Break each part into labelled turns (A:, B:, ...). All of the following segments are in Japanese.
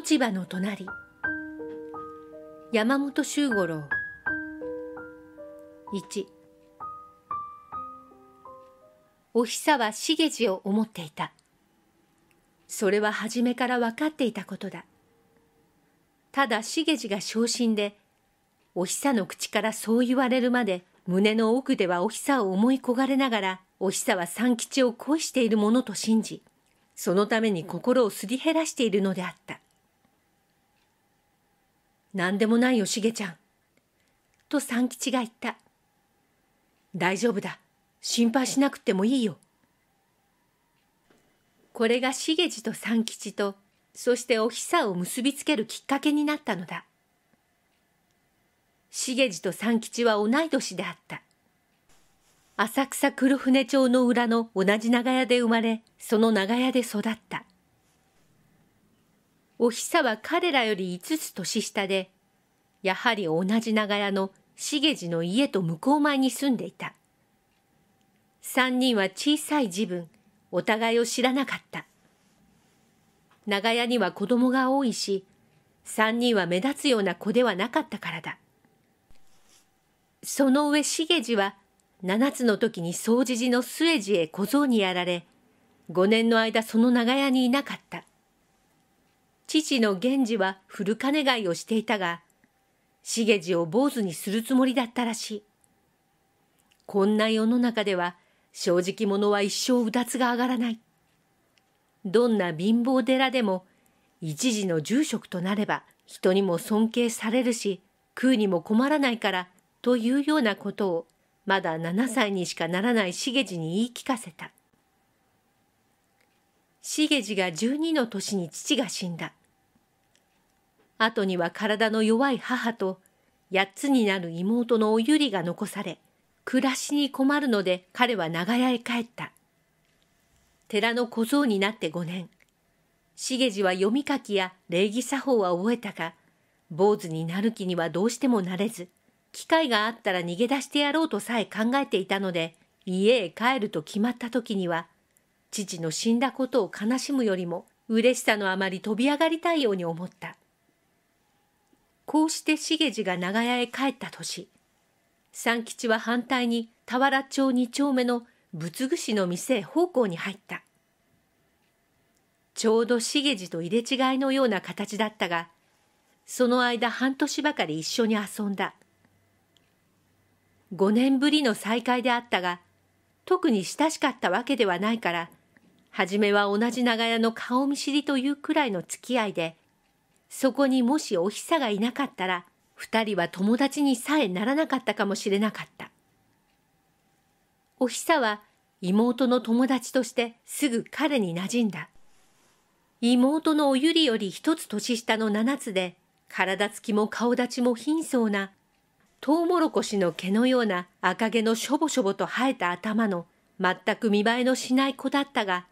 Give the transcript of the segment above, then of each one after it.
A: 落ち葉の隣山本周五郎1おさはげじを思っていたそれは初めから分かっていたことだただげじが昇進でおひさの口からそう言われるまで胸の奥ではおひさを思い焦がれながらおひさは三吉を恋しているものと信じそのために心をすり減らしているのであった何でもないよ、しげちゃん。と三吉が言った。大丈夫だ。心配しなくてもいいよ。これが茂じと三吉と、そしておひさを結びつけるきっかけになったのだ。茂じと三吉は同い年であった。浅草黒船町の裏の同じ長屋で生まれ、その長屋で育った。おひさは彼らより五つ年下で、やはり同じ長屋の重次の家と向こう前に住んでいた。三人は小さい自分、お互いを知らなかった。長屋には子供が多いし、三人は目立つような子ではなかったからだ。その上重次は、七つの時に総持寺の末次へ小僧にやられ、五年の間その長屋にいなかった。父の源氏は古金買いをしていたが、重次を坊主にするつもりだったらしい。こんな世の中では正直者は一生うだつが上がらない。どんな貧乏寺でも一時の住職となれば人にも尊敬されるし食うにも困らないからというようなことをまだ7歳にしかならない重次に言い聞かせた。重次が12の年に父が死んだ。後には体の弱い母と、八つになる妹のおゆりが残され、暮らしに困るので彼は長屋へ帰った。寺の小僧になって五年。茂次は読み書きや礼儀作法は覚えたが、坊主になる気にはどうしてもなれず、機会があったら逃げ出してやろうとさえ考えていたので、家へ帰ると決まった時には、父の死んだことを悲しむよりも、嬉しさのあまり飛び上がりたいように思った。こうして重次が長屋へ帰った年三吉は反対に田原町二丁目の仏具師の店へ奉公に入ったちょうど重次と入れ違いのような形だったがその間半年ばかり一緒に遊んだ5年ぶりの再会であったが特に親しかったわけではないから初めは同じ長屋の顔見知りというくらいの付き合いでそこにもしおひさがいなかったら二人は友達にさえならなかったかもしれなかったおひさは妹の友達としてすぐ彼に馴染んだ妹のおゆりより一つ年下の七つで体つきも顔立ちも貧相なトウモロコシの毛のような赤毛のしょぼしょぼと生えた頭の全く見栄えのしない子だったが、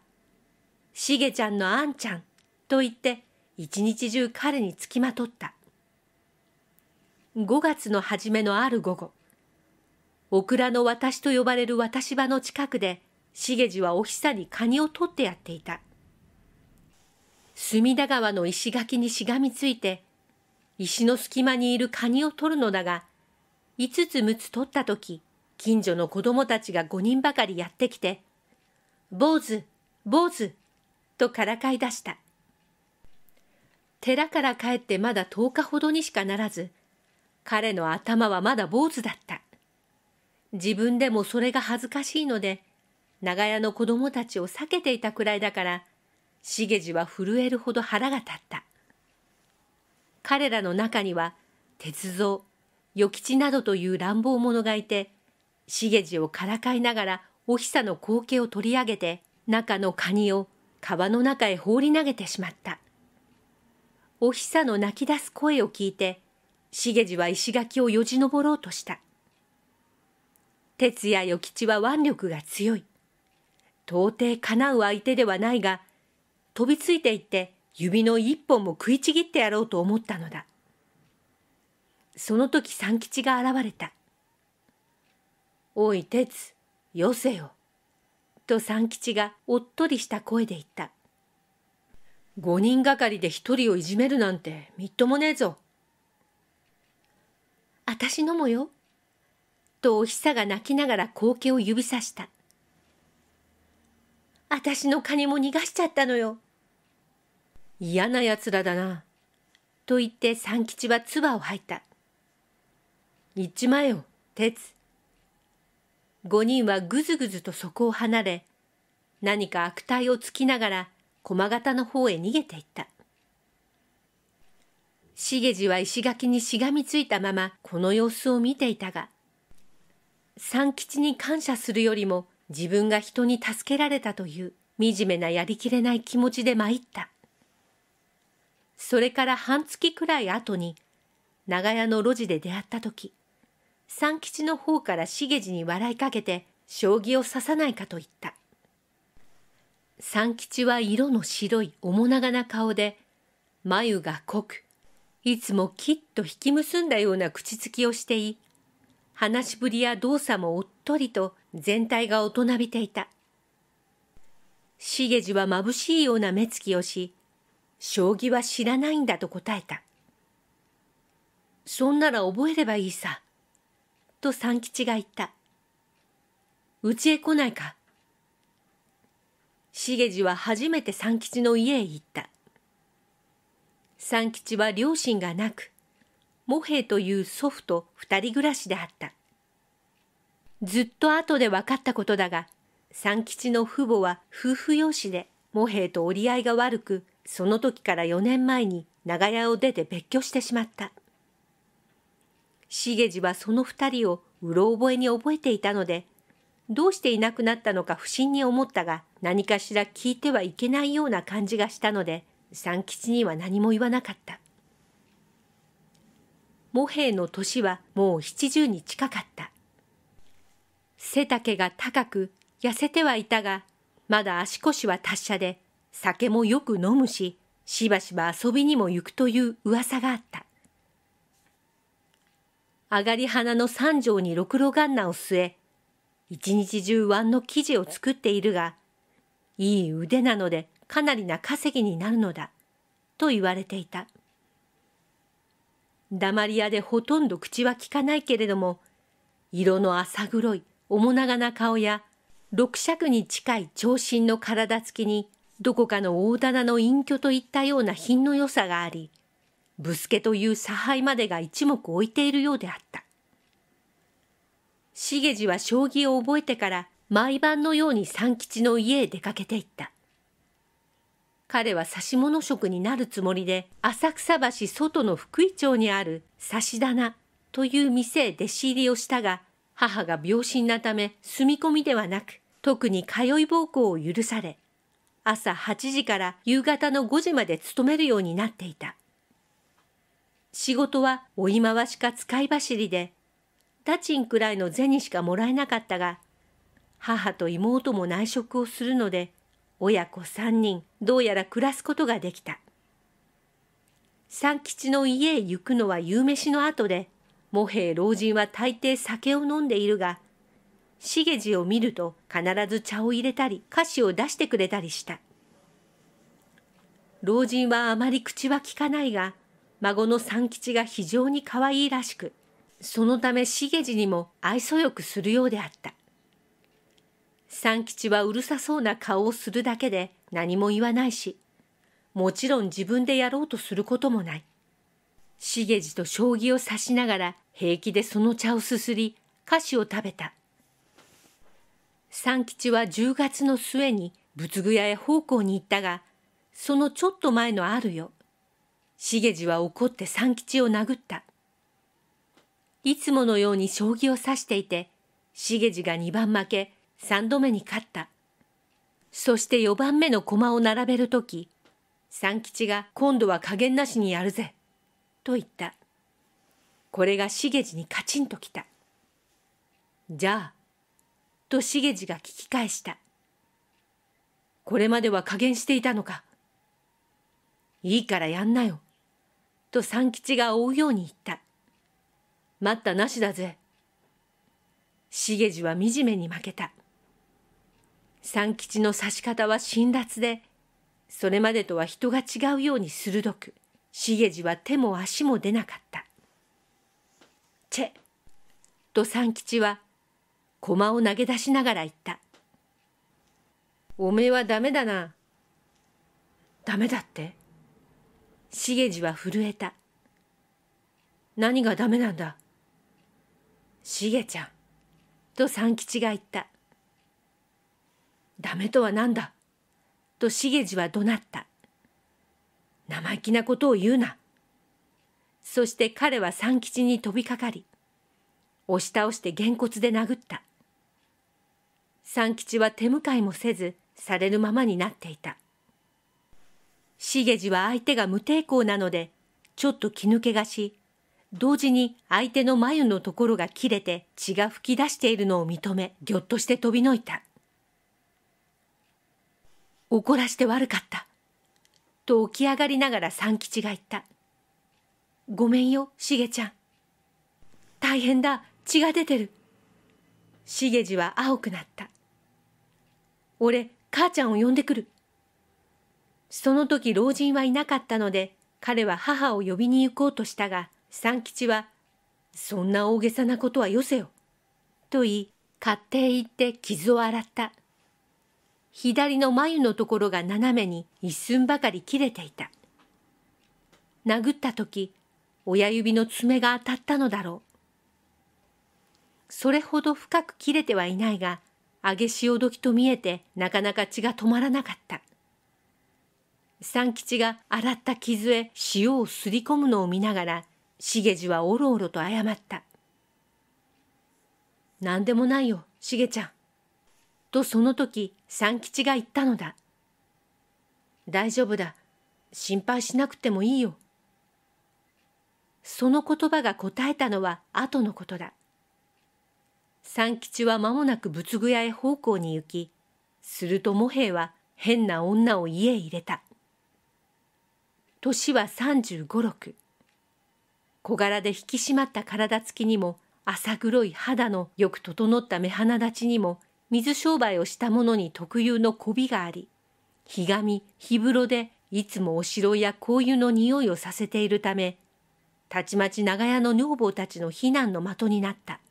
A: しげちゃんのあんちゃんと言って一日中彼につきまとった。5月の初めのある午後、オクラの私と呼ばれる私場の近くで、げじはおひさにカニを取ってやっていた。隅田川の石垣にしがみついて、石の隙間にいるカニを取るのだが、5つ6つ取った時、近所の子供たちが5人ばかりやってきて、坊主、坊主、とからかい出した。寺から帰ってまだ10日ほどにしかならず、彼の頭はまだ坊主だった。自分でもそれが恥ずかしいので、長屋の子供たちを避けていたくらいだから、茂次は震えるほど腹が立った。彼らの中には、鉄蔵与吉などという乱暴者がいて、茂次をからかいながらおひさの光景を取り上げて、中のカニを川の中へ放り投げてしまった。おさの泣き出す声を聞いて、げじは石垣をよじ登ろうとした。哲也与吉は腕力が強い。到底かなう相手ではないが、飛びついていって指の一本も食いちぎってやろうと思ったのだ。その時三吉が現れた。おい、哲、よせよ。と三吉がおっとりした声で言った。五人がかりで一人をいじめるなんてみっともねえぞ。あたしのもよ。とおひさが泣きながら後景を指さした。あたしの金も逃がしちゃったのよ。嫌な奴らだな。と言って三吉は唾を吐いた。行っちまえよ、鉄。五人はぐずぐずとそこを離れ、何か悪態をつきながら駒形の方へ逃げていった。重次は石垣にしがみついたままこの様子を見ていたが、三吉に感謝するよりも自分が人に助けられたという惨めなやりきれない気持ちで参った。それから半月くらい後に、長屋の路地で出会った時、三吉の方から重次に笑いかけて、将棋を指さないかと言った。三吉は色の白い面長な顔で、眉が濃く、いつもきっと引き結んだような口つきをしてい、話しぶりや動作もおっとりと全体が大人びていた。茂次は眩しいような目つきをし、将棋は知らないんだと答えた。そんなら覚えればいいさ。と三吉が言った。うちへ来ないか。重次は初めて三吉の家へ行った。三吉は両親がなく、モヘという祖父と二人暮らしであった。ずっと後で分かったことだが、三吉の父母は夫婦養子で、モヘと折り合いが悪く、その時から4年前に長屋を出て別居してしまった。重次はその二人をうろ覚えに覚えていたので、どうしていなくなったのか不審に思ったが、何かしら聞いてはいけないような感じがしたので、三吉には何も言わなかった。茂平の年はもう七十に近かった。背丈が高く、痩せてはいたが、まだ足腰は達者で、酒もよく飲むし、しばしば遊びにも行くという噂があった。上がり花の三条にろくろがんなを据え、一日中腕の生地を作っているが、いい腕なのでかなりな稼ぎになるのだ、と言われていた。黙り屋でほとんど口は利かないけれども、色の浅黒い面長な顔や、六尺に近い長身の体つきに、どこかの大棚の隠居といったような品の良さがあり、ブスケという差配までが一目置いているようであった。げじは将棋を覚えてから毎晩のように三吉の家へ出かけていった。彼は指物職になるつもりで浅草橋外の福井町にある差し棚という店へ弟子入りをしたが母が病身なため住み込みではなく特に通い暴行を許され朝8時から夕方の5時まで勤めるようになっていた仕事は追い回しか使い走りでダチンくらいの銭しかもらえなかったが、母と妹も内職をするので、親子三人、どうやら暮らすことができた。三吉の家へ行くのは夕飯の後で、茂平老人は大抵酒を飲んでいるが、茂じを見ると必ず茶を入れたり、菓子を出してくれたりした。老人はあまり口は利かないが、孫の三吉が非常に可愛いらしく、そのため重治にも愛想よくするようであった。三吉はうるさそうな顔をするだけで何も言わないし、もちろん自分でやろうとすることもない。重治と将棋を指しながら平気でその茶をすすり、菓子を食べた。三吉は10月の末に仏具屋へ奉公に行ったが、そのちょっと前のあるよ。重治は怒って三吉を殴った。いつものように将棋を指していて、げじが2番負け、3度目に勝った。そして4番目の駒を並べるとき、三吉が今度は加減なしにやるぜ、と言った。これがげじにカチンときた。じゃあ、とげじが聞き返した。これまでは加減していたのか。いいからやんなよ、と三吉が追うように言った。待ったなしだぜ。重次は惨めに負けた。三吉の刺し方は辛辣で、それまでとは人が違うように鋭く、重次は手も足も出なかった。チェと三吉は、駒を投げ出しながら言った。おめえはダメだな。ダメだって重次は震えた。何がダメなんだしげちゃん」と三吉が言った「ダメとは何だ」とげじは怒鳴った「生意気なことを言うな」そして彼は三吉に飛びかかり押し倒してげんこつで殴った三吉は手向かいもせずされるままになっていたげじは相手が無抵抗なのでちょっと気抜けがし同時に相手の眉のところが切れて血が噴き出しているのを認め、ぎょっとして飛びのいた。怒らして悪かった。と起き上がりながら三吉が言った。ごめんよ、しげちゃん。大変だ、血が出てる。しげじは青くなった。俺、母ちゃんを呼んでくる。その時老人はいなかったので、彼は母を呼びに行こうとしたが、三吉は、そんな大げさなことはよせよ。と言い、買って行って傷を洗った。左の眉のところが斜めに一寸ばかり切れていた。殴った時、親指の爪が当たったのだろう。それほど深く切れてはいないが、揚げ潮時と見えてなかなか血が止まらなかった。三吉が洗った傷へ塩をすり込むのを見ながら、しげじはおろおろと謝った。何でもないよ、しげちゃん。とその時、三吉が言ったのだ。大丈夫だ。心配しなくてもいいよ。その言葉が答えたのは後のことだ。三吉は間もなく仏具屋へ奉公に行き、すると茂平は変な女を家へ入れた。年は三十五六。小柄で引き締まった体つきにも、浅黒い肌のよく整った目鼻立ちにも、水商売をした者に特有の媚びがあり、ひがみ、ひぶろで、いつもお城や香油の匂いをさせているため、たちまち長屋の女房たちの非難の的になった。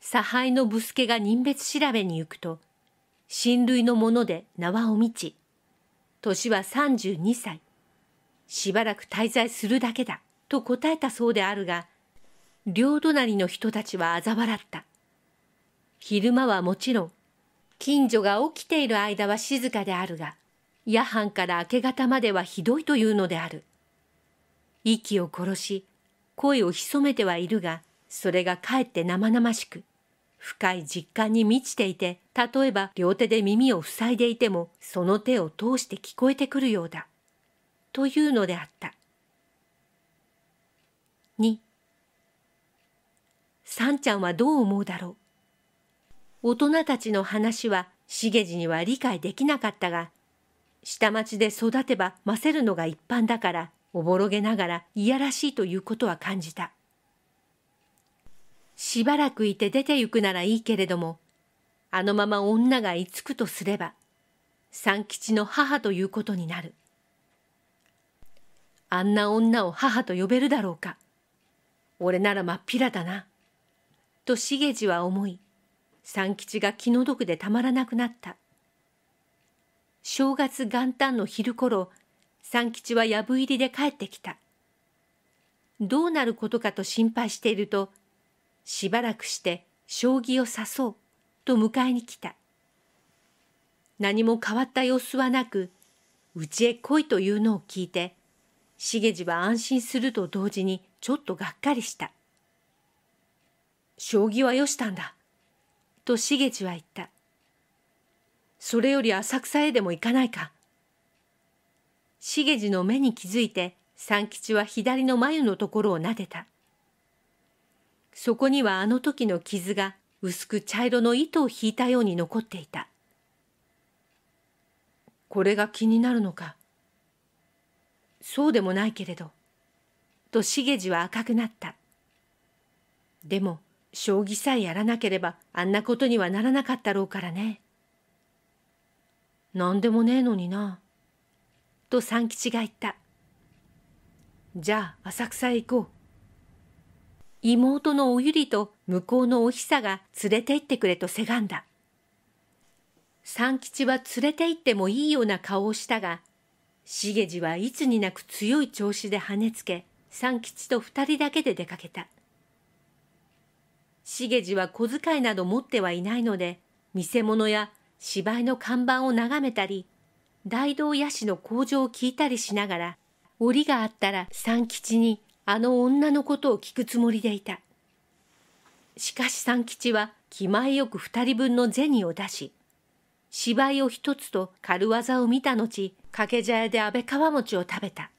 A: 差配のブスケが人別調べに行くと、親類の者で縄を満ち、年は32歳。しばらく滞在するだけだと答えたそうであるが、両隣の人たちは嘲笑った。昼間はもちろん、近所が起きている間は静かであるが、夜半から明け方まではひどいというのである。息を殺し、声を潜めてはいるが、それがかえって生々しく、深い実感に満ちていて、例えば両手で耳を塞いでいても、その手を通して聞こえてくるようだ。というのであった。2さんちゃんはどう思うだろう大人たちの話は茂じには理解できなかったが下町で育てば混せるのが一般だからおぼろげながらいやらしいということは感じたしばらくいて出て行くならいいけれどもあのまま女が居つくとすれば三吉の母ということになる。あんな女を母と呼べるだろうか。俺ならまっぴらだな。と茂次は思い、三吉が気の毒でたまらなくなった。正月元旦の昼頃、三吉は藪入りで帰ってきた。どうなることかと心配していると、しばらくして将棋を指そうと迎えに来た。何も変わった様子はなく、うちへ来いというのを聞いて、重次は安心すると同時にちょっとがっかりした。将棋はよしたんだ。と重次は言った。それより浅草へでも行かないか。重次の目に気づいて三吉は左の眉のところを撫でた。そこにはあの時の傷が薄く茶色の糸を引いたように残っていた。これが気になるのか。そうでもないけれど。と重次は赤くなった。でも、将棋さえやらなければあんなことにはならなかったろうからね。何でもねえのにな。と三吉が言った。じゃあ浅草へ行こう。妹のおゆりと向こうのおひさが連れて行ってくれとせがんだ。三吉は連れて行ってもいいような顔をしたが、重次はいつになく強い調子で跳ねつけ三吉と二人だけで出かけた重次は小遣いなど持ってはいないので見せ物や芝居の看板を眺めたり大道屋氏の工場を聞いたりしながら折があったら三吉にあの女のことを聞くつもりでいたしかし三吉は気前よく二人分の銭を出し芝居を一つと軽業を見た後、掛け茶屋で安倍川餅を食べた。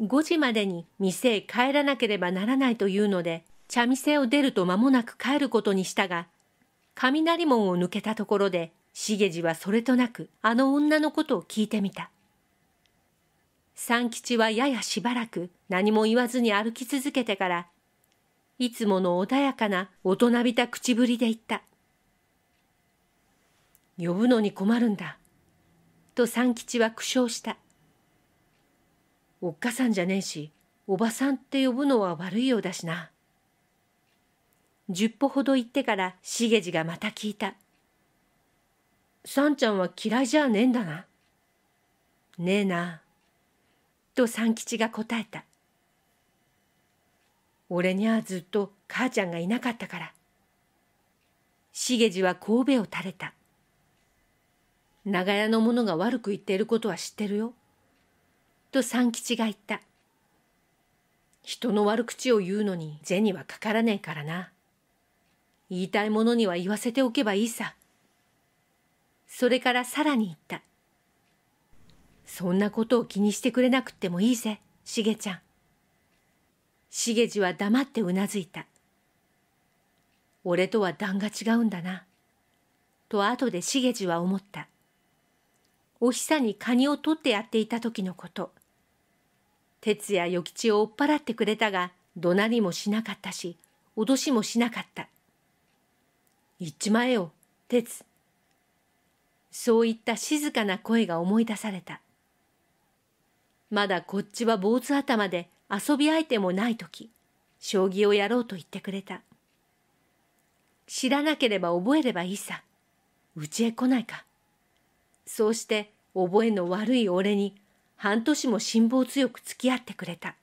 A: 5時までに店へ帰らなければならないというので、茶店を出ると間もなく帰ることにしたが、雷門を抜けたところで、げじはそれとなくあの女のことを聞いてみた。三吉はややしばらく何も言わずに歩き続けてから、いつもの穏やかな大人びた口ぶりで言った。呼ぶのに困るんだ。と三吉は苦笑した。おっかさんじゃねえし、おばさんって呼ぶのは悪いようだしな。十歩ほど行ってから、しげじがまた聞いた。さんちゃんは嫌いじゃねえんだな。ねえな。と三吉が答えた。俺にはずっと母ちゃんがいなかったから。しげじは神戸を垂れた。長屋の者が悪く言っていることは知ってるよ。と三吉が言った。人の悪口を言うのに銭はかからねえからな。言いたいものには言わせておけばいいさ。それからさらに言った。そんなことを気にしてくれなくってもいいぜ、しげちゃん。しげじは黙ってうなずいた。俺とは段が違うんだな。と後でしげじは思った。おひさにカニを取ってやっていた時のこと。哲也与吉を追っ払ってくれたが、怒鳴りもしなかったし、脅しもしなかった。行っちまえよ、哲。そういった静かな声が思い出された。まだこっちは坊主頭で遊び相手もない時、将棋をやろうと言ってくれた。知らなければ覚えればいいさ。うちへ来ないか。そうして覚えの悪い俺に半年も辛抱強く付き合ってくれた。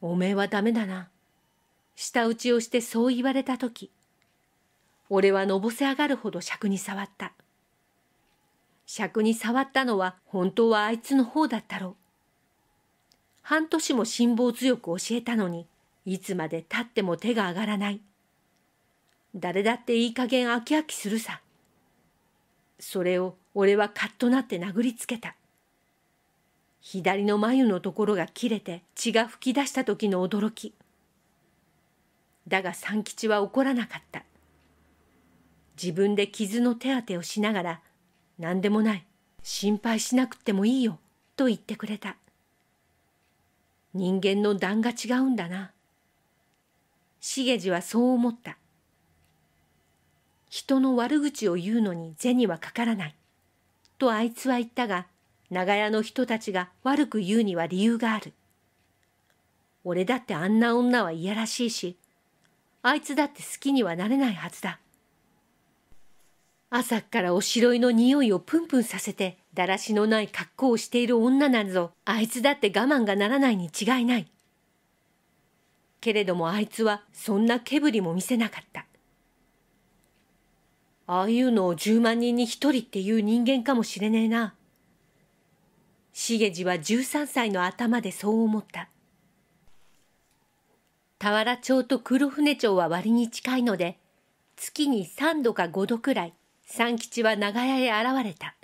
A: おめえはダメだな。舌打ちをしてそう言われた時、俺はのぼせ上がるほど尺に触った。尺に触ったのは本当はあいつの方だったろう。半年も辛抱強く教えたのに、いつまでたっても手が上がらない。誰だっていい加減飽き飽きするさ。それを俺はカッとなって殴りつけた。左の眉のところが切れて血が噴き出した時の驚き。だが三吉は怒らなかった。自分で傷の手当てをしながら、何でもない、心配しなくってもいいよ、と言ってくれた。人間の段が違うんだな。げじはそう思った。人の悪口を言うのに銭はかからない。とあいつは言ったが、長屋の人たちが悪く言うには理由がある。俺だってあんな女はいやらしいし、あいつだって好きにはなれないはずだ。朝からおしろいの匂いをプンプンさせて、だらしのない格好をしている女なぞ、あいつだって我慢がならないに違いない。けれどもあいつはそんなけぶりも見せなかった。ああいうのを10万人に1人っていう人間かもしれねえな。重治は13歳の頭でそう思った。田原町と黒船町は割に近いので、月に3度か5度くらい、三吉は長屋へ現れた。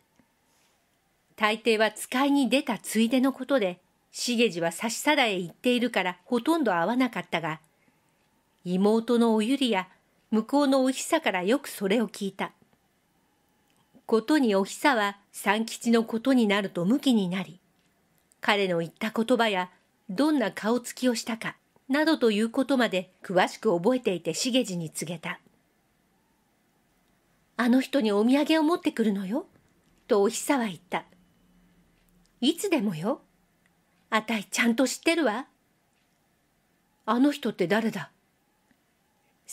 A: 大抵は使いに出たついでのことで、重治は差しさらへ行っているからほとんど会わなかったが、妹のおゆりや向こうのおさからよくそれを聞いた。ことにおひさは三吉のことになるとむきになり、彼の言った言葉やどんな顔つきをしたか、などということまで詳しく覚えていて茂次に告げた。あの人にお土産を持ってくるのよ、とおひさは言った。いつでもよ。あたいちゃんと知ってるわ。あの人って誰だ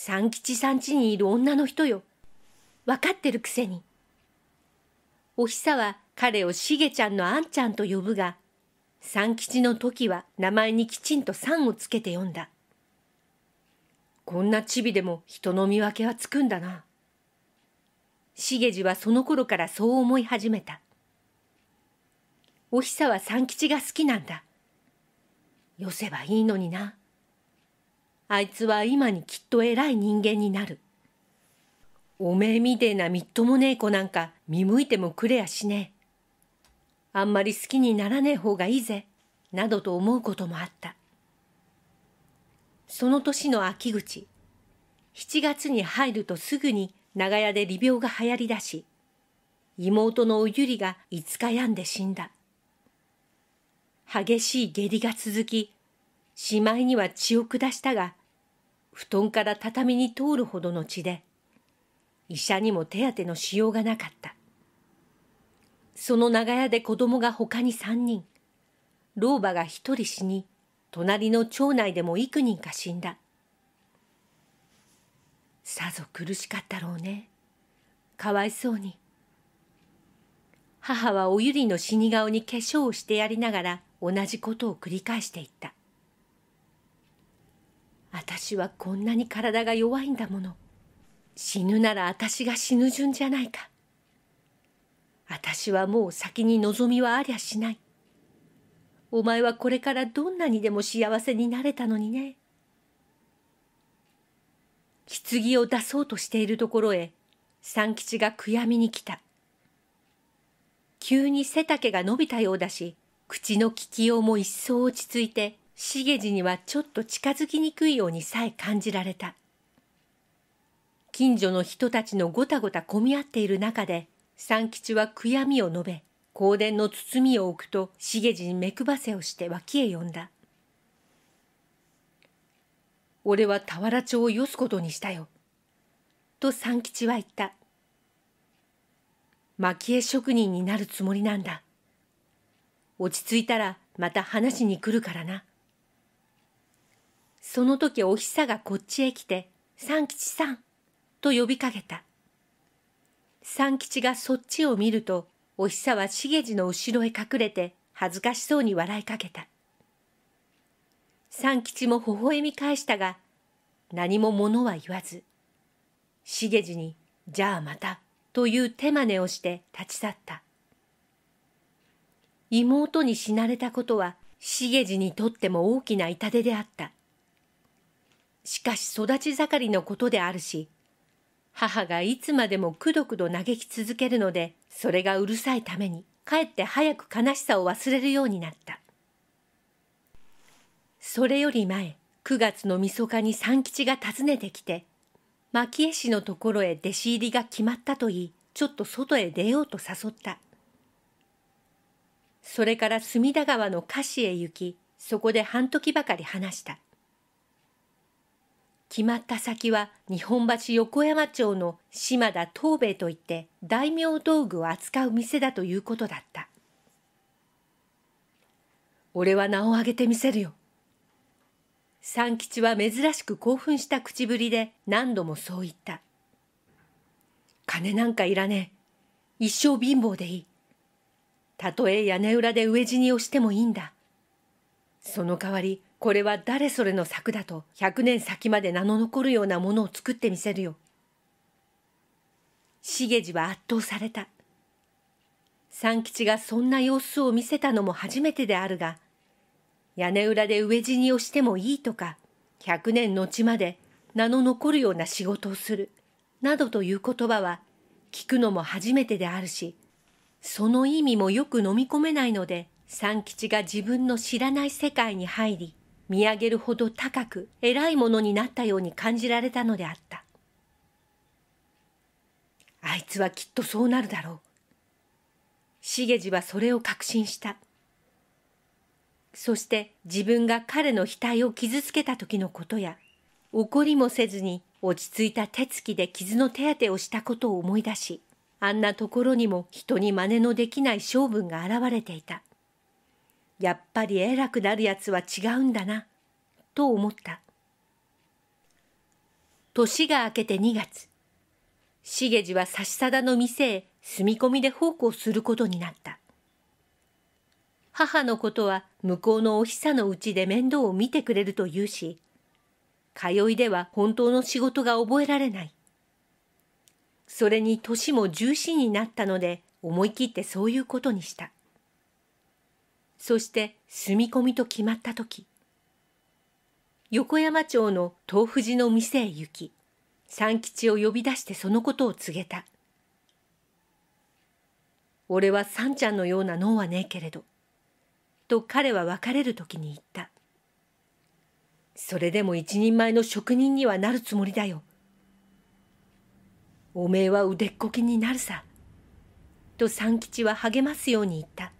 A: 三吉さん家にいる女の人よ。分かってるくせに。おひさは彼をしげちゃんのあんちゃんと呼ぶが、三吉の時は名前にきちんとさんをつけて読んだ。こんなチビでも人の見分けはつくんだな。げじはその頃からそう思い始めた。おひさは三吉が好きなんだ。よせばいいのにな。あいつは今にきっと偉い人間になる。おめえみてえなみっともねえ子なんか見向いてもくれやしねえ。あんまり好きにならねえ方がいいぜ、などと思うこともあった。その年の秋口、7月に入るとすぐに長屋で利病が流行りだし、妹のおゆりが5日病んで死んだ。激しい下痢が続き、しまいには血を下したが、布団から畳に通るほどの血で、医者にも手当てのしようがなかった。その長屋で子供が他に3人、老婆が1人死に、隣の町内でも幾人か死んだ。さぞ苦しかったろうね。かわいそうに。母はおゆりの死に顔に化粧をしてやりながら同じことを繰り返していった。私はこんなに体が弱いんだもの死ぬなら私が死ぬ順じゃないか私はもう先に望みはありゃしないお前はこれからどんなにでも幸せになれたのにね棺を出そうとしているところへ三吉が悔やみに来た急に背丈が伸びたようだし口の利きようも一層落ち着いてげじにはちょっと近づきにくいようにさえ感じられた。近所の人たちのごたごた混み合っている中で、三吉は悔やみを述べ、香典の包みを置くと、げじに目配せをして脇へ呼んだ。俺は田原町をよすことにしたよ。と三吉は言った。蒔絵職人になるつもりなんだ。落ち着いたらまた話しに来るからな。その時おさがこっちへ来て、三吉さんと呼びかけた。三吉がそっちを見ると、おひさはげじの後ろへ隠れて、恥ずかしそうに笑いかけた。三吉も微笑み返したが、何も物は言わず、げじに、じゃあまた、という手真似をして立ち去った。妹に死なれたことは、げじにとっても大きな痛手であった。しかし育ち盛りのことであるし、母がいつまでもくどくど嘆き続けるので、それがうるさいために、かえって早く悲しさを忘れるようになった。それより前、9月の晦日に三吉が訪ねてきて、蒔絵師のところへ弟子入りが決まったと言い、ちょっと外へ出ようと誘った。それから隅田川の菓子へ行き、そこで半時ばかり話した。決まった先は日本橋横山町の島田東兵衛といって大名道具を扱う店だということだった。俺は名を挙げてみせるよ。三吉は珍しく興奮した口ぶりで何度もそう言った。金なんかいらねえ。一生貧乏でいい。たとえ屋根裏で飢え死にをしてもいいんだ。その代わり、これは誰それの作だと100年先まで名の残るようなものを作ってみせるよ。茂次は圧倒された。三吉がそんな様子を見せたのも初めてであるが、屋根裏で飢え死にをしてもいいとか、100年後まで名の残るような仕事をする、などという言葉は聞くのも初めてであるし、その意味もよく飲み込めないので、三吉が自分の知らない世界に入り、見上げるほど高く偉いものになったように感じられたのであった。あいつはきっとそうなるだろう。重次はそれを確信した。そして自分が彼の額を傷つけた時のことや、怒りもせずに落ち着いた手つきで傷の手当てをしたことを思い出し、あんなところにも人に真似のできない性分が現れていた。やっぱり偉くなるやつは違うんだな、と思った。年が明けて2月、げじは差し定の店へ住み込みで奉公することになった。母のことは向こうのおひさのうちで面倒を見てくれるというし、通いでは本当の仕事が覚えられない。それに年も重視になったので思い切ってそういうことにした。そして住み込みと決まった時横山町の豆腐寺の店へ行き三吉を呼び出してそのことを告げた俺は三ちゃんのような脳はねえけれどと彼は別れる時に言ったそれでも一人前の職人にはなるつもりだよおめえは腕っこきになるさと三吉は励ますように言った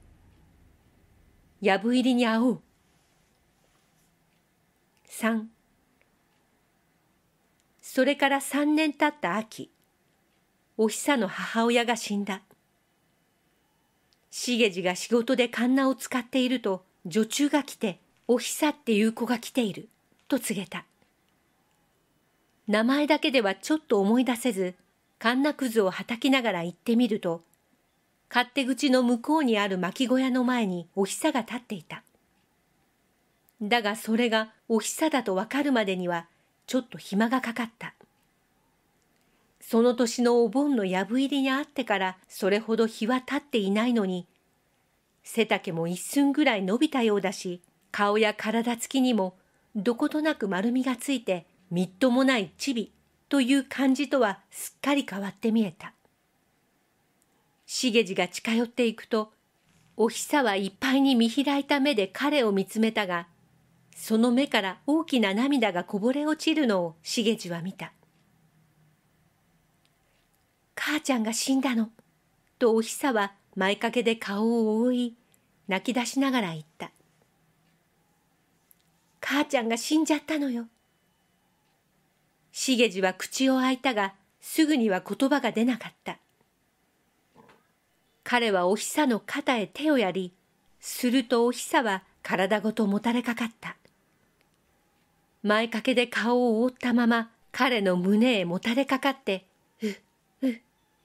A: やぶ入りに会おう。3それから3年経った秋、お久の母親が死んだ。しげじが仕事でカンナを使っていると、女中が来て、お久っていう子が来ている、と告げた。名前だけではちょっと思い出せず、カンナくずをはたきながら行ってみると、勝手口の向こうにある巻小屋の前にお久が立っていた。だがそれがおさだとわかるまでにはちょっと暇がかかった。その年のお盆の藪入りにあってからそれほど日は経っていないのに、背丈も一寸ぐらい伸びたようだし、顔や体つきにもどことなく丸みがついてみっともないチビという感じとはすっかり変わって見えた。しげじが近寄っていくと、おひさはいっぱいに見開いた目で彼を見つめたが、その目から大きな涙がこぼれ落ちるのをしげじは見た。母ちゃんが死んだの、とおひさは前掛けで顔を覆い、泣き出しながら言った。母ちゃんが死んじゃったのよ。しげじは口を開いたが、すぐには言葉が出なかった。彼はおひさの肩へ手をやり、するとおひさは体ごともたれかかった。前掛けで顔を覆ったまま彼の胸へもたれかかって、うっ、うっ、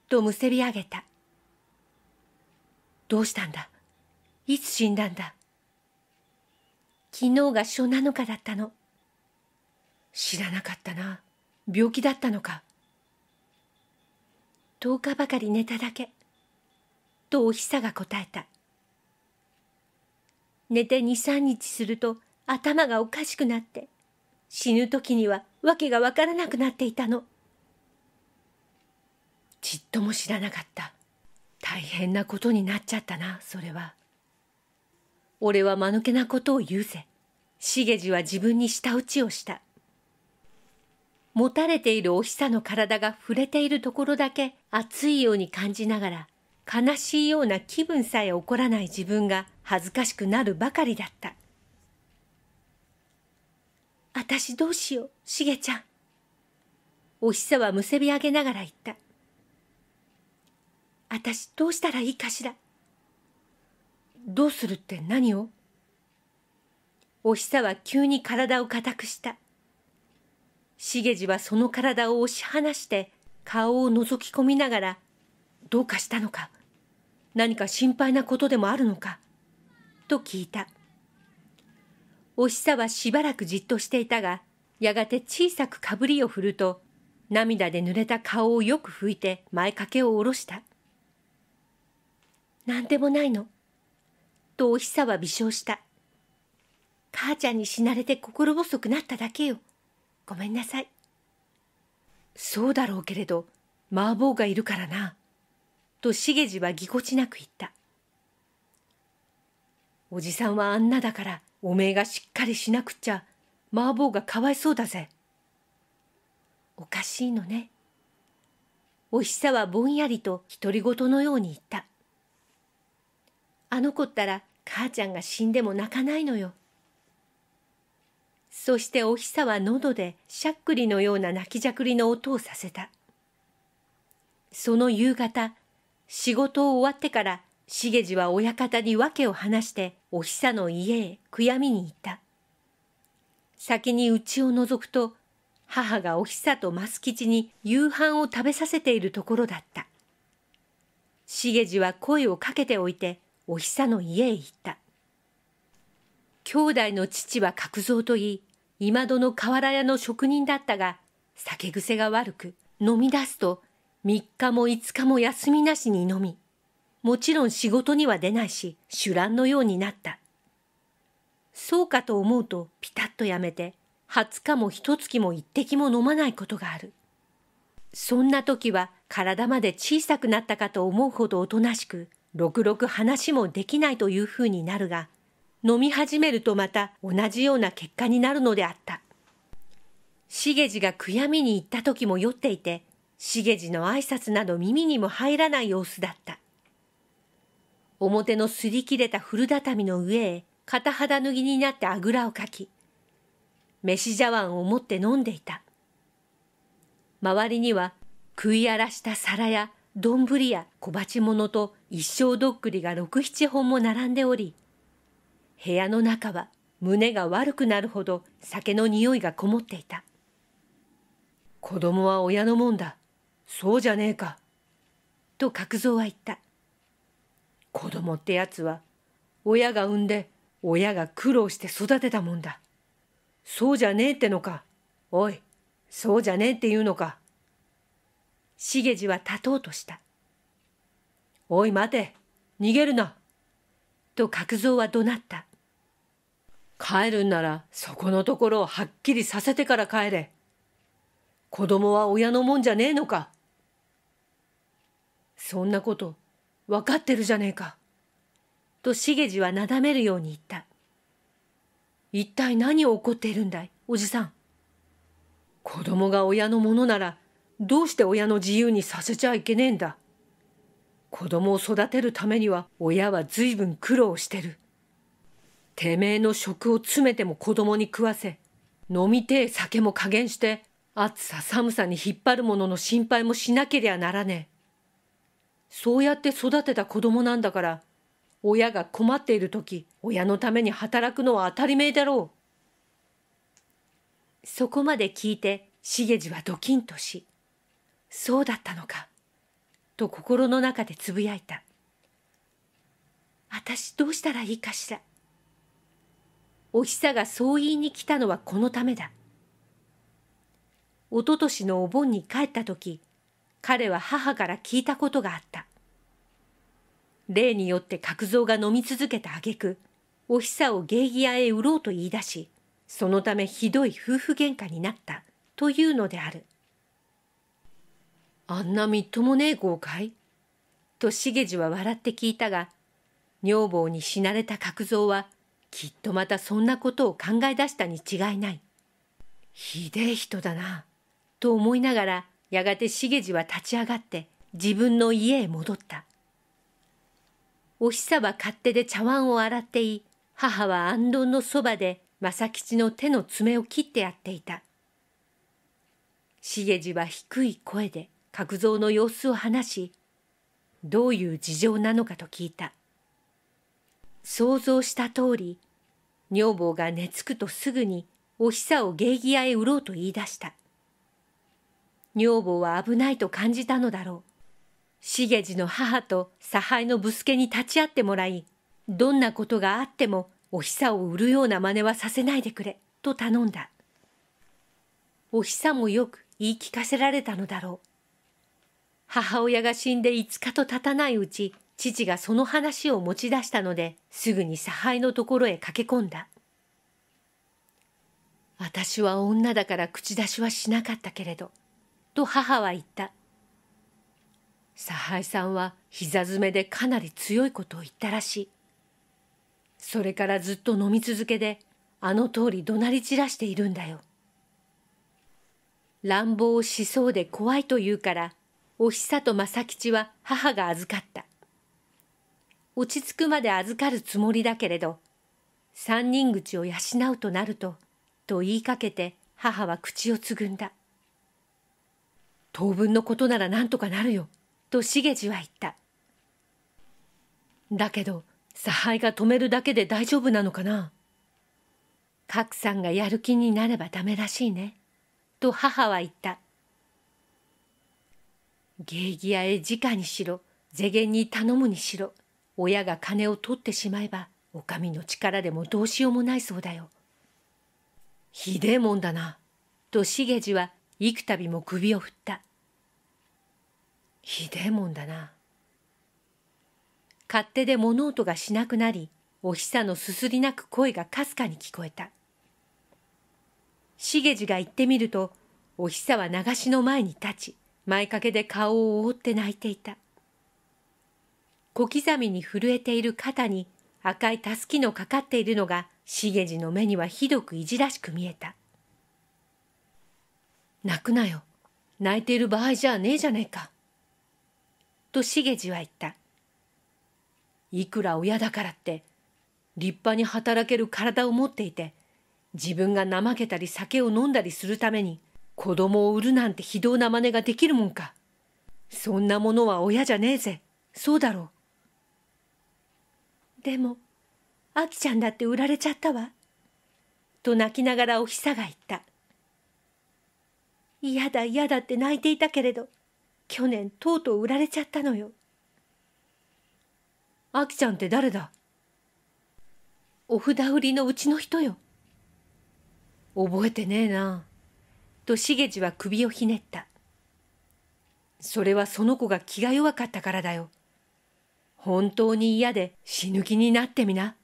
A: とむせび上げた。どうしたんだいつ死んだんだ昨日が初七日だったの。知らなかったな。病気だったのか。10日ばかり寝ただけ。とおさが答えた。寝て二三日すると頭がおかしくなって、死ぬ時には訳がわからなくなっていたの。ちっとも知らなかった。大変なことになっちゃったな、それは。俺は間抜けなことを言うぜ。茂じは自分に舌打ちをした。持たれているおひさの体が触れているところだけ熱いように感じながら悲しいような気分さえ起こらない自分が恥ずかしくなるばかりだった。私どうしよう、しげちゃん。おひさはむせび上げながら言った。あたしどうしたらいいかしら。どうするって何をおひさは急に体を固くした。しげじはその体を押し放して顔を覗き込みながらどうかしたのか何か心配なことでもあるのかと聞いたおひさはしばらくじっとしていたがやがて小さくかぶりを振ると涙で濡れた顔をよく拭いて前掛けを下ろした何でもないのとおひさは微笑した母ちゃんに死なれて心細くなっただけよごめんなさいそうだろうけれど麻婆がいるからな。とげじはぎこちなく言った。おじさんはあんなだから、おめえがしっかりしなくっちゃ、麻婆がかわいそうだぜ。おかしいのね。おひさはぼんやりと独り言のように言った。あの子ったら母ちゃんが死んでも泣かないのよ。そしておひさは喉でしゃっくりのような泣きじゃくりの音をさせた。その夕方、仕事を終わってから重次は親方に訳を話しておひさの家へ悔やみに行った。先に家を覗くと母がおひさと増吉に夕飯を食べさせているところだった。重次は声をかけておいておひさの家へ行った。兄弟の父は角蔵といい、今戸の瓦屋の職人だったが、酒癖が悪く、飲み出すと3日も5日も休みなしに飲み、もちろん仕事には出ないし、酒乱のようになった。そうかと思うとピタッとやめて、20日も一月も一滴も飲まないことがある。そんな時は体まで小さくなったかと思うほどおとなしく、ろくろく話もできないというふうになるが、飲み始めるとまた同じような結果になるのであった。茂じが悔やみに行った時も酔っていて、重次の挨拶など耳にも入らない様子だった。表の擦り切れた古畳の上へ肩肌脱ぎになってあぐらをかき、飯茶碗を持って飲んでいた。周りには食い荒らした皿や丼や小鉢物と一生どっくりが六七本も並んでおり、部屋の中は胸が悪くなるほど酒の匂いがこもっていた。子供は親のもんだ。そうじゃねえか。と角蔵は言った。子供ってやつは親が産んで親が苦労して育てたもんだ。そうじゃねえってのか。おい、そうじゃねえって言うのか。茂じは立とうとした。おい待て、逃げるな。と角蔵は怒鳴った。帰るんならそこのところをはっきりさせてから帰れ。子供は親のもんじゃねえのか。そんなこと、わかってるじゃねえか。と茂じはなだめるように言った。一体何を怒っているんだい、おじさん。子供が親のものなら、どうして親の自由にさせちゃいけねえんだ。子供を育てるためには親は随分苦労してる。てめえの食を詰めても子供に食わせ、飲みてえ酒も加減して、暑さ寒さに引っ張るものの心配もしなけりゃならねえ。そうやって育てた子供なんだから、親が困っている時、親のために働くのは当たり前だろう。そこまで聞いて、茂じはドキンとし、そうだったのか、と心の中でつぶやいた。私どうしたらいいかしら。おひさがそう言いに来たのはこのためだ。おととしのお盆に帰った時、彼は母から聞いたことがあった。例によって角蔵が飲み続けた挙句おひさを芸妓屋へ売ろうと言い出しそのためひどい夫婦喧嘩になったというのであるあんなみっともねえ豪快と重次は笑って聞いたが女房に死なれた角蔵はきっとまたそんなことを考え出したに違いないひでえ人だなと思いながらやがて重次は立ち上がって自分の家へ戻った。お久は勝手で茶碗を洗ってい、母は安どんのそばで正吉の手の爪を切ってやっていた。重次は低い声で角蔵の様子を話し、どういう事情なのかと聞いた。想像した通り、女房が寝つくとすぐにおひさを芸妓屋へ売ろうと言い出した。女房は危ないと感じたのだろう。重次の母と差配のブスケに立ち会ってもらい、どんなことがあってもおひさを売るような真似はさせないでくれ、と頼んだ。おひさもよく言い聞かせられたのだろう。母親が死んで5日と経たないうち、父がその話を持ち出したので、すぐに差配のところへ駆け込んだ。私は女だから口出しはしなかったけれど、と母は言った。差配さんは膝詰めでかなり強いことを言ったらしい。それからずっと飲み続けで、あの通り怒鳴り散らしているんだよ。乱暴しそうで怖いと言うから、お久と正吉は母が預かった。落ち着くまで預かるつもりだけれど、三人口を養うとなると、と言いかけて母は口をつぐんだ。当分のことなら何とかなるよ。と茂次は言った。だけど、差配が止めるだけで大丈夫なのかな来さんがやる気になればダメらしいね。と母は言った。芸妓屋へ直にしろ、世間に頼むにしろ、親が金を取ってしまえば、お上の力でもどうしようもないそうだよ。
B: ひでえも
A: んだな、と茂次は幾度も首を振った。ひでえもんだな。勝手で物音がしなくなり、おひさのすすり泣く声がかすかに聞こえた。しげじが行ってみると、おひさは流しの前に立ち、前掛けで顔を覆って泣いていた。小刻みに震えている肩に赤いたすきのかかっているのがしげじの目にはひどくいじらしく見えた。泣くなよ。泣いている場合じゃねえじゃねえか。と茂次は言った。いくら親だからって立派に働ける体を持っていて自分が怠けたり酒を飲んだりするために子供を売るなんて非道な真似ができるもんか。そんなものは親じゃねえぜ。そうだろう。でも、あきちゃんだって売られちゃったわ。と泣きながらおひさが言った。嫌だ嫌だって泣いていたけれど、去年とうとう売られちゃったのよ。あきちゃんって誰だお札売りのうちの人よ。覚えてねえな。と茂じは首をひねった。それはその子が気が弱かったからだよ。本当に嫌で死ぬ気になってみな。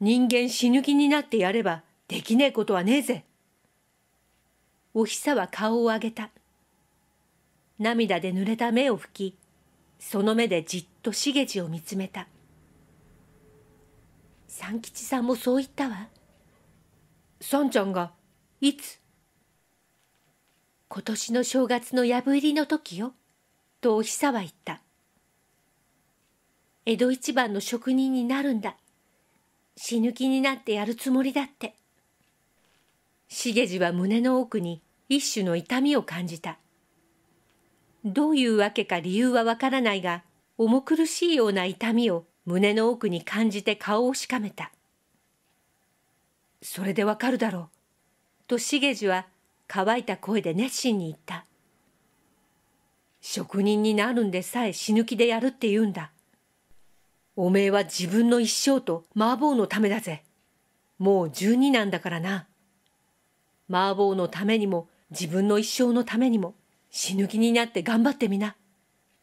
A: 人間死ぬ気になってやればできねえことはねえぜ。おひさは顔を上げた。涙で濡れた目を拭き、その目でじっとげじを見つめた。三吉さんもそう言ったわ。三んちゃんが、いつ今年の正月の藪入りの時よ、とお久は言った。江戸一番の職人になるんだ。死ぬ気になってやるつもりだって。げじは胸の奥に一種の痛みを感じた。どういうわけか理由はわからないが、重苦しいような痛みを胸の奥に感じて顔をしかめた。それでわかるだろう。と茂樹は乾いた声で熱心に言った。職人になるんでさえ死ぬ気でやるって言うんだ。おめえは自分の一生と麻婆のためだぜ。もう十二なんだからな。麻婆のためにも自分の一生のためにも死ぬ気になって頑張ってみな。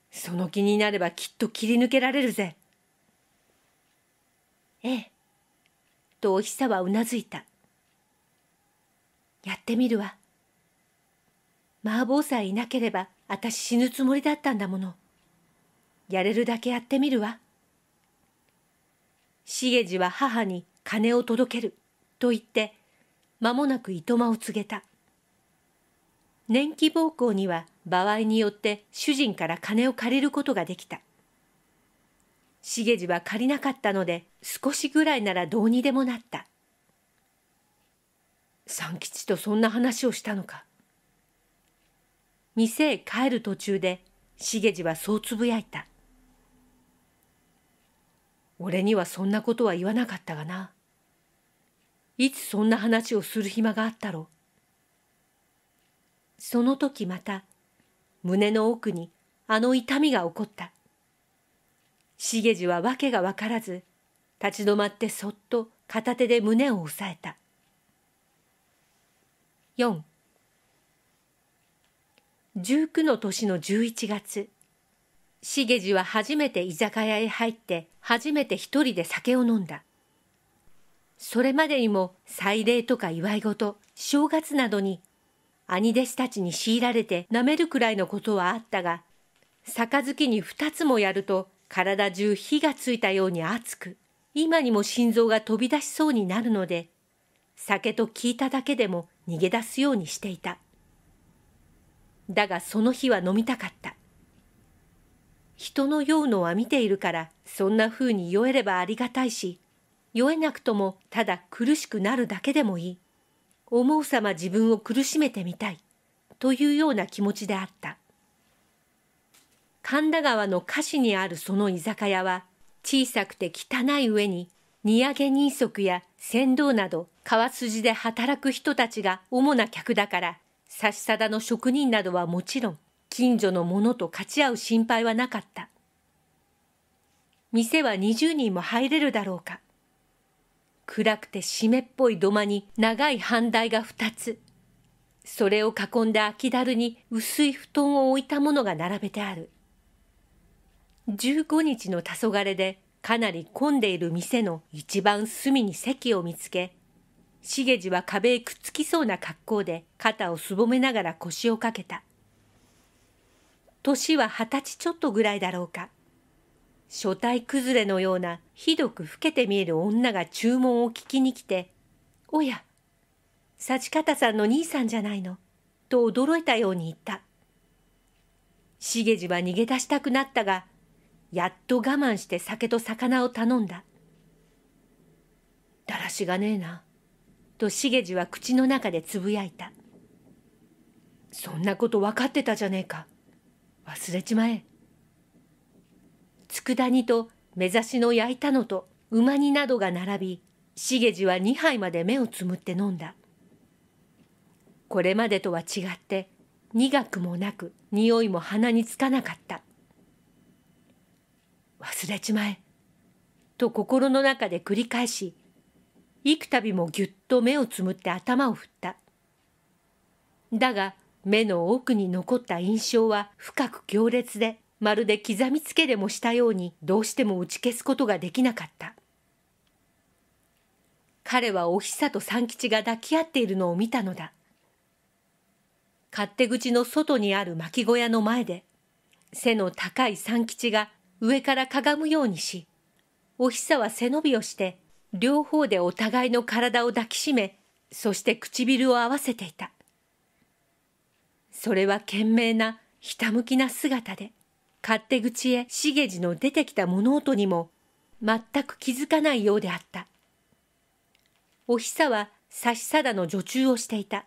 A: その気になればきっと切り抜けられるぜ。ええ。とお久はうなずいた。やってみるわ。麻婆さえいなければ私死ぬつもりだったんだもの。やれるだけやってみるわ。げじは母に金を届けると言って間もなくいとまを告げた。年季奉公には場合によって主人から金を借りることができた。重次は借りなかったので少しぐらいならどうにでもなった。三吉とそんな話をしたのか。店へ帰る途中で重次はそうつぶやいた。俺にはそんなことは言わなかったがな。いつそんな話をする暇があったろう。その時また胸の奥にあの痛みが起こった。重次は訳が分からず立ち止まってそっと片手で胸を押さえた。4十九の年の11月、重次は初めて居酒屋へ入って初めて一人で酒を飲んだ。それまでにも祭礼とか祝い事、正月などに兄弟子たちに強いられて舐めるくらいのことはあったが、杯に二つもやると体中火がついたように熱く、今にも心臓が飛び出しそうになるので、酒と聞いただけでも逃げ出すようにしていた。だがその日は飲みたかった。人の酔うのは見ているから、そんな風に酔えればありがたいし、酔えなくともただ苦しくなるだけでもいい。思うさま自分を苦しめてみたいというような気持ちであった。神田川の歌詞にあるその居酒屋は小さくて汚い上に荷上げ人足や船頭など川筋で働く人たちが主な客だから差し定の職人などはもちろん近所の者と勝ち合う心配はなかった。店は20人も入れるだろうか。暗くて湿っぽい土間に長い半台が二つ。それを囲んで空きるに薄い布団を置いたものが並べてある。十五日の黄昏でかなり混んでいる店の一番隅に席を見つけ、茂じは壁へくっつきそうな格好で肩をすぼめながら腰をかけた。年は二十歳ちょっとぐらいだろうか。書体崩れのようなひどく老けて見える女が注文を聞きに来て、おや、幸方さんの兄さんじゃないの、と驚いたように言った。茂じは逃げ出したくなったが、やっと我慢して酒と魚を頼んだ。だらしがねえな、と茂じは口の中でつぶやいた。そんなこと分かってたじゃねえか。忘れちまえ。佃煮と目指しの焼いたのと馬煮などが並び茂次は2杯まで目をつむって飲んだこれまでとは違って苦くもなく匂いも鼻につかなかった忘れちまえと心の中で繰り返し幾度もぎゅっと目をつむって頭を振っただが目の奥に残った印象は深く強烈でまるで刻みつけでもしたようにどうしても打ち消すことができなかった彼はおひさと三吉が抱き合っているのを見たのだ勝手口の外にある巻小屋の前で背の高い三吉が上からかがむようにしおひさは背伸びをして両方でお互いの体を抱きしめそして唇を合わせていたそれは賢明なひたむきな姿で勝手口へしげじの出てきた物音にも全く気づかないようであった。おひさはさしさだの女中をしていた。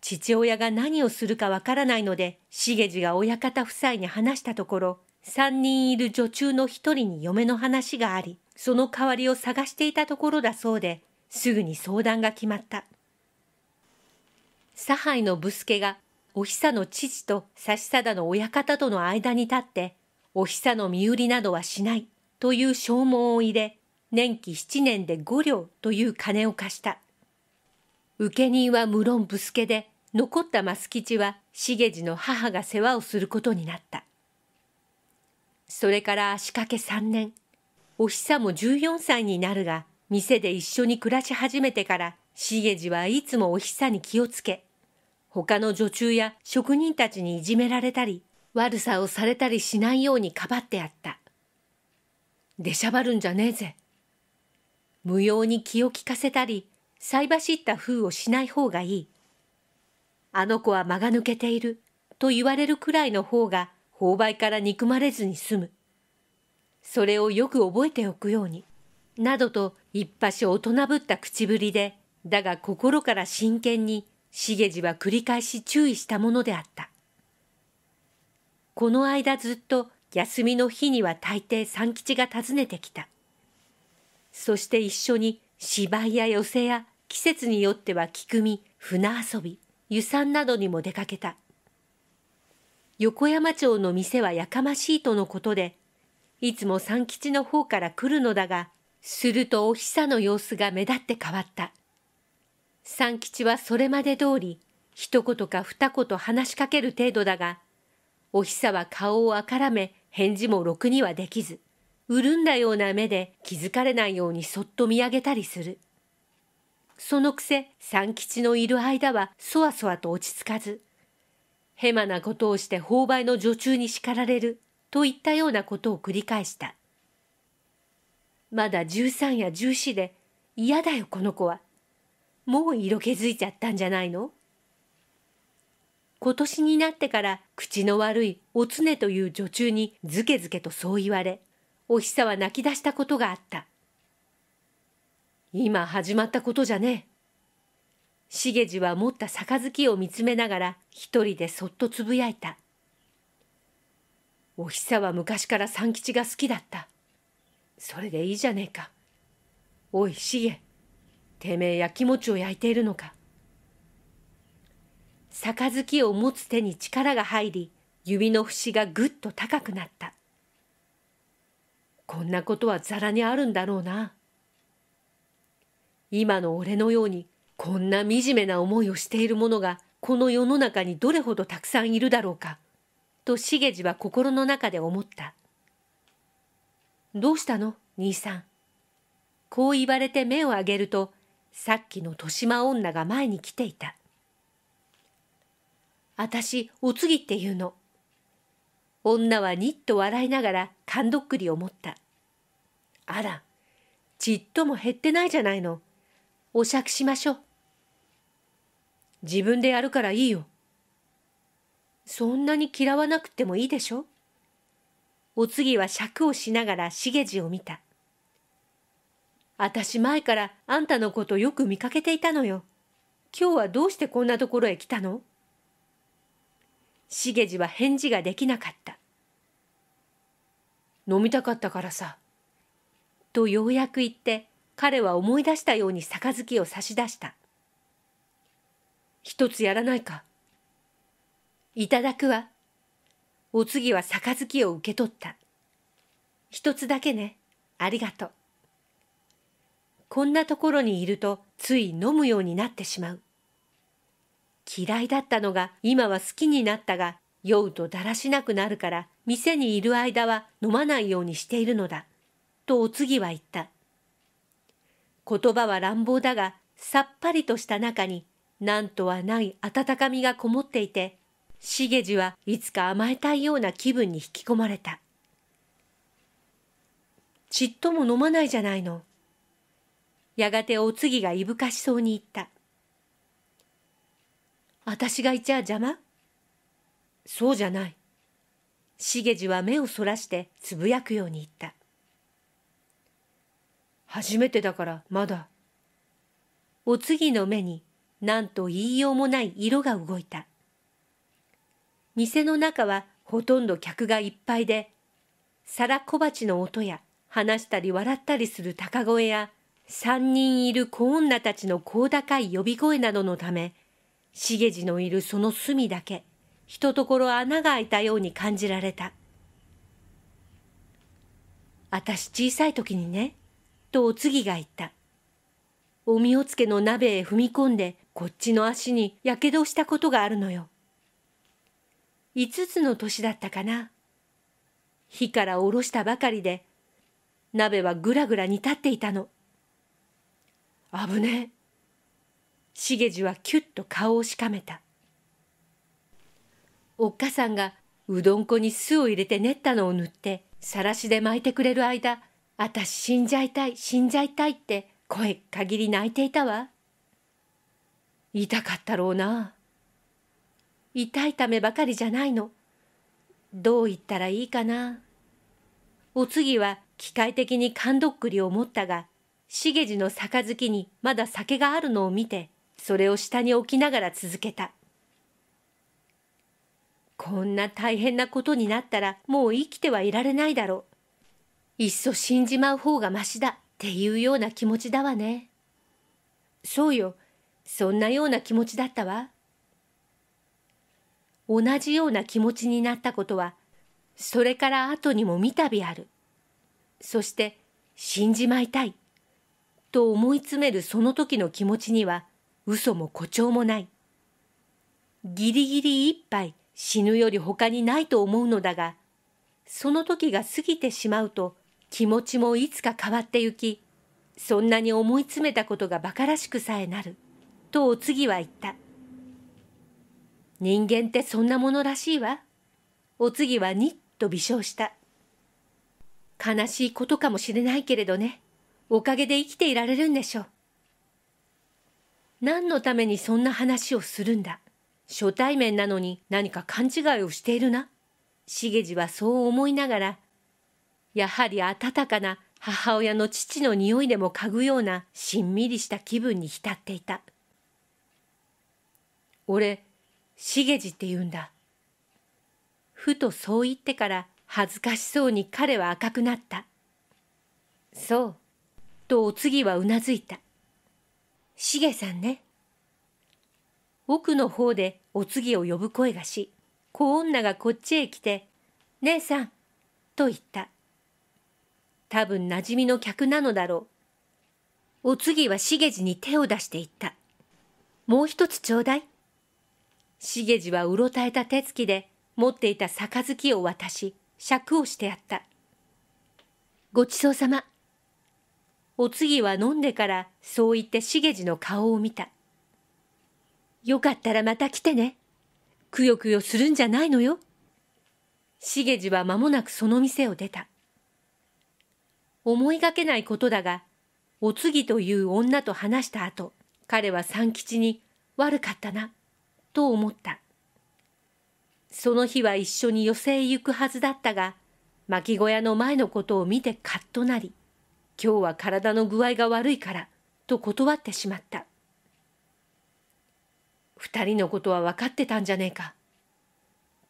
A: 父親が何をするかわからないので、しげじが親方夫妻に話したところ、三人いる女中の一人に嫁の話があり、その代わりを探していたところだそうで、すぐに相談が決まった。差配のブスケがおひさの父と差し定の親方との間に立って、おひさの身売りなどはしないという証文を入れ、年期7年で5両という金を貸した。受け人は無論ぶすけで、残った増吉は重次の母が世話をすることになった。それから足掛け3年、おひさも14歳になるが、店で一緒に暮らし始めてから、重次はいつもおひさに気をつけ、他の女中や職人たちにいじめられたり、悪さをされたりしないようにかばってやった。出しゃばるんじゃねえぜ。無用に気を利かせたり、さいばしった風をしない方がいい。あの子は間が抜けている、と言われるくらいの方が、購買から憎まれずに済む。それをよく覚えておくように。などと、一し大人ぶった口ぶりで、だが心から真剣に重次は繰り返し注意したものであった。この間ずっと休みの日には大抵三吉が訪ねてきた。そして一緒に芝居や寄せや季節によっては菊身船遊び、湯山などにも出かけた。横山町の店はやかましいとのことで、いつも三吉の方から来るのだが、するとお久の様子が目立って変わった。三吉はそれまで通り、一言か二言話しかける程度だが、おひさは顔をあからめ、返事もろくにはできず、潤んだような目で気づかれないようにそっと見上げたりする。そのくせ、三吉のいる間はそわそわと落ち着かず、ヘマなことをして購買の女中に叱られる、といったようなことを繰り返した。まだ十三や十四で、嫌だよこの子は、もう色気づいちゃったんじゃないの今年になってから口の悪いおつねという女中にずけずけとそう言われ、おひさは泣き出したことがあった。今始まったことじゃねえ。茂じは持った杯を見つめながら一人でそっとつぶやいた。おひさは昔から三吉が好きだった。それでいいじゃねえか。おい、茂、てめえや気持ちを焼いているのか。杯を持つ手に力が入り、指の節がぐっと高くなった。こんなことはざらにあるんだろうな。今の俺のように、こんな惨めな思いをしている者が、この世の中にどれほどたくさんいるだろうか。と茂じは心の中で思った。どうしたの兄さん。こう言われて目を上げると、さっきの豊島女が前に来ていた。あたし、おつぎっていうの。女はにっと笑いながら勘どっくりを持った。あら、ちっとも減ってないじゃないの。お酌しましょう。自分でやるからいいよ。そんなに嫌わなくてもいいでしょお次は尺をしながら茂次を見た。私前からあんたのことよく見かけていたのよ。今日はどうしてこんなところへ来たの茂じは返事ができなかった。飲みたかったからさ。とようやく言って彼は思い出したように杯を差し出した。一つやらないか。いただくわ。お次は杯を受け取った。一つだけね。ありがとう。こんなところにいるとつい飲むようになってしまう。嫌いだったのが今は好きになったが酔うとだらしなくなるから店にいる間は飲まないようにしているのだ。とお次は言った。言葉は乱暴だがさっぱりとした中になんとはない温かみがこもっていて、茂じはいつか甘えたいような気分に引き込まれた。ちっとも飲まないじゃないの。やがてお次がいぶかしそうに言った。私がいちゃ邪魔そうじゃない。茂じは目をそらしてつぶやくように言った。初めてだからまだ。お次の目になんと言いようもない色が動いた。店の中はほとんど客がいっぱいで、皿小鉢の音や話したり笑ったりする高声や3人いる子女たちの甲高い呼び声などのため、重次のいるその隅だけ、ひとところ穴が開いたように感じられた。私小さい時にね、とお次が言った。おみおつけの鍋へ踏み込んで、こっちの足にやけどしたことがあるのよ。五つの年だったかな。火からおろしたばかりで、鍋はぐらぐら煮立っていたの。危ねえ。げじはキュッと顔をしかめた。おっかさんがうどん粉に酢を入れて練ったのを塗って、さらしで巻いてくれる間、あたし死んじゃいたい、死んじゃいたいって声限り泣いていたわ。痛かったろうな。痛いためばかりじゃないの。どう言ったらいいかな。お次は機械的に勘どっくりを持ったが、茂次の杯にまだ酒があるのを見てそれを下に置きながら続けたこんな大変なことになったらもう生きてはいられないだろういっそ死んじまう方がましだっていうような気持ちだわねそうよそんなような気持ちだったわ同じような気持ちになったことはそれから後にも見たびあるそして死んじまいたいと思い詰めるその時の気持ちには嘘も誇張もない。ギリギリいっぱい死ぬより他にないと思うのだが、その時が過ぎてしまうと気持ちもいつか変わってゆき、そんなに思い詰めたことが馬鹿らしくさえなる、とお次は言った。人間ってそんなものらしいわ。お次はにっと微笑した。悲しいことかもしれないけれどね。おかげで生きていられるんでしょう。何のためにそんな話をするんだ。初対面なのに何か勘違いをしているな。茂次はそう思いながら、やはり温かな母親の父の匂いでも嗅ぐようなしんみりした気分に浸っていた。俺、茂次って言うんだ。ふとそう言ってから恥ずかしそうに彼は赤くなった。そう。とお次はうなずいた。しげさんね。奥の方でお次を呼ぶ声がし、子女がこっちへ来て、姉さん、と言った。多分馴染みの客なのだろう。お次はしげじに手を出していった。もう一つちょうだい。しげじはうろたえた手つきで持っていた杯を渡し、尺をしてやった。ごちそうさま。お次は飲んでからそう言って茂じの顔を見た。よかったらまた来てね。くよくよするんじゃないのよ。茂じは間もなくその店を出た。思いがけないことだが、お次という女と話した後、彼は三吉に悪かったな、と思った。その日は一緒に寄席へ行くはずだったが、巻小屋の前のことを見てカッとなり、今日は体の具合が悪いから、と断ってしまった。二人のことは分かってたんじゃねえか。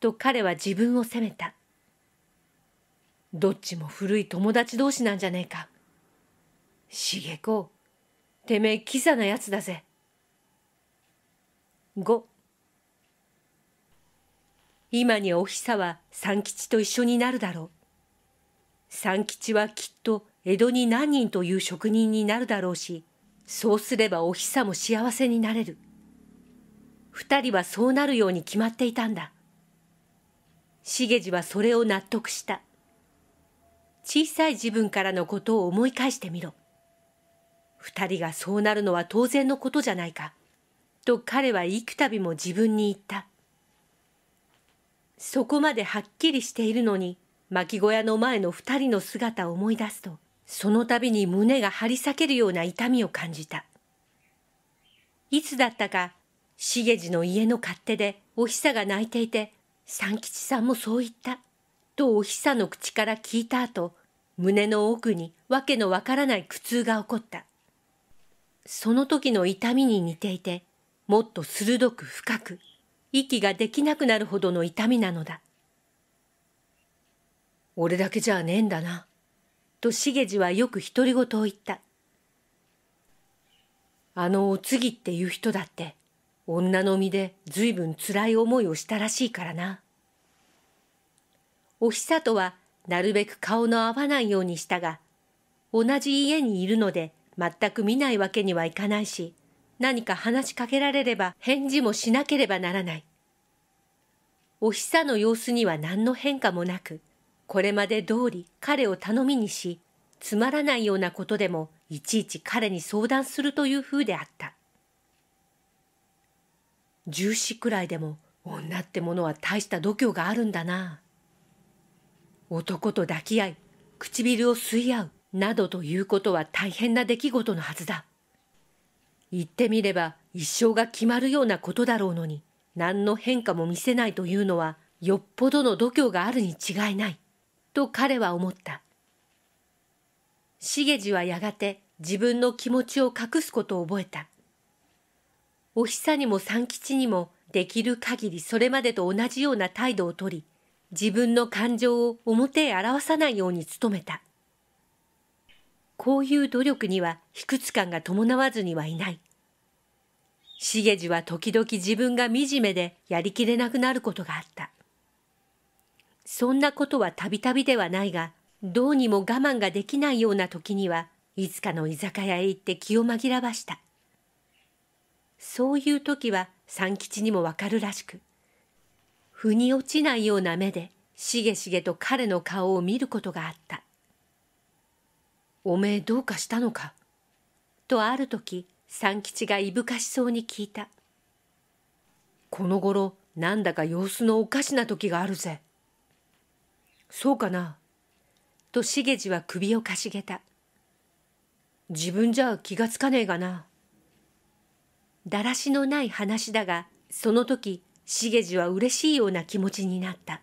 A: と彼は自分を責めた。どっちも古い友達同士なんじゃねえか。茂子、てめえキザなやつだぜ。五。今におひさは三吉と一緒になるだろう。三吉はきっと江戸に何人という職人になるだろうし、そうすればおさも幸せになれる。二人はそうなるように決まっていたんだ。げじはそれを納得した。小さい自分からのことを思い返してみろ。二人がそうなるのは当然のことじゃないか。と彼は幾度も自分に言った。そこまではっきりしているのに、巻小屋の前の二人の姿を思い出すと、その度に胸が張り裂けるような痛みを感じた。いつだったか、げじの家の勝手でおひさが泣いていて、三吉さんもそう言った、とおひさの口から聞いた後、胸の奥に訳のわからない苦痛が起こった。その時の痛みに似ていて、もっと鋭く深く、息ができなくなるほどの痛みなのだ。俺だけじゃねえんだな。と重次はよく独り言を言った。あのお次っていう人だって、女の身で随分辛い思いをしたらしいからな。お久とはなるべく顔の合わないようにしたが、同じ家にいるので全く見ないわけにはいかないし、何か話しかけられれば返事もしなければならない。お久の様子には何の変化もなく、これまで通り彼を頼みにし、つまらないようなことでもいちいち彼に相談するという風であった。重視くらいでも女ってものは大した度胸があるんだな。男と抱き合い、唇を吸い合うなどということは大変な出来事のはずだ。言ってみれば一生が決まるようなことだろうのに、何の変化も見せないというのはよっぽどの度胸があるに違いない。と彼は思った。茂次はやがて自分の気持ちを隠すことを覚えた。おひさにも三吉にもできる限りそれまでと同じような態度をとり、自分の感情を表へ表さないように努めた。こういう努力には卑屈感が伴わずにはいない。茂次は時々自分が惨めでやりきれなくなることがあった。そんなことはたびたびではないが、どうにも我慢ができないような時には、いつかの居酒屋へ行って気を紛らわした。そういう時は三吉にもわかるらしく、腑に落ちないような目で、しげしげと彼の顔を見ることがあった。おめえどうかしたのか。とある時、三吉がいぶかしそうに聞いた。この頃、なんだか様子のおかしな時があるぜ。そうかな。と茂次は首をかしげた。自分じゃ気がつかねえがな。だらしのない話だが、その時、茂次は嬉しいような気持ちになった。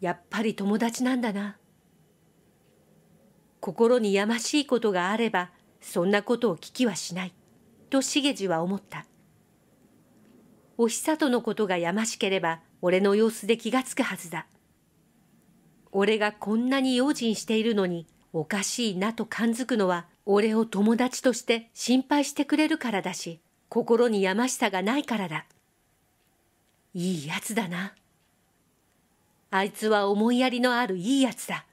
A: やっぱり友達なんだな。心にやましいことがあれば、そんなことを聞きはしない。と茂次は思った。お久とのことがやましければ、俺の様子で気がつくはずだ。俺がこんなに用心しているのにおかしいなと感づくのは俺を友達として心配してくれるからだし心にやましさがないからだいいやつだなあいつは思いやりのあるいいやつだ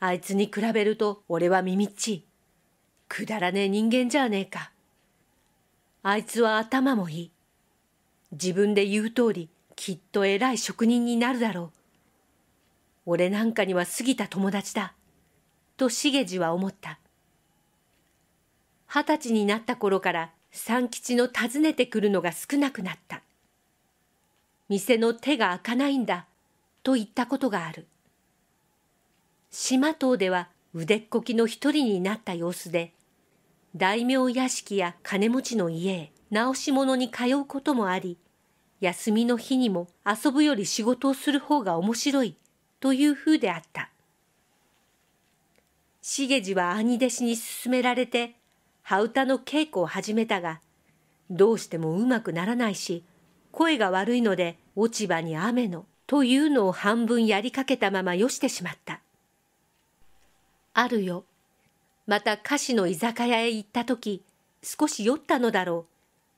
A: あいつに比べると俺はみみっちいくだらねえ人間じゃねえかあいつは頭もいい自分で言う通りきっと偉い職人になるだろう俺なんかには過ぎた友達だ。と重次は思った。二十歳になった頃から三吉の訪ねてくるのが少なくなった。店の手が開かないんだ、と言ったことがある。島島では腕っこきの一人になった様子で、大名屋敷や金持ちの家へ直し物に通うこともあり、休みの日にも遊ぶより仕事をする方が面白いというふうであった。重次は兄弟子に勧められて、羽歌の稽古を始めたが、どうしてもうまくならないし、声が悪いので落ち葉に雨のというのを半分やりかけたままよしてしまった。あるよ。また歌詞の居酒屋へ行った時、少し酔ったのだろ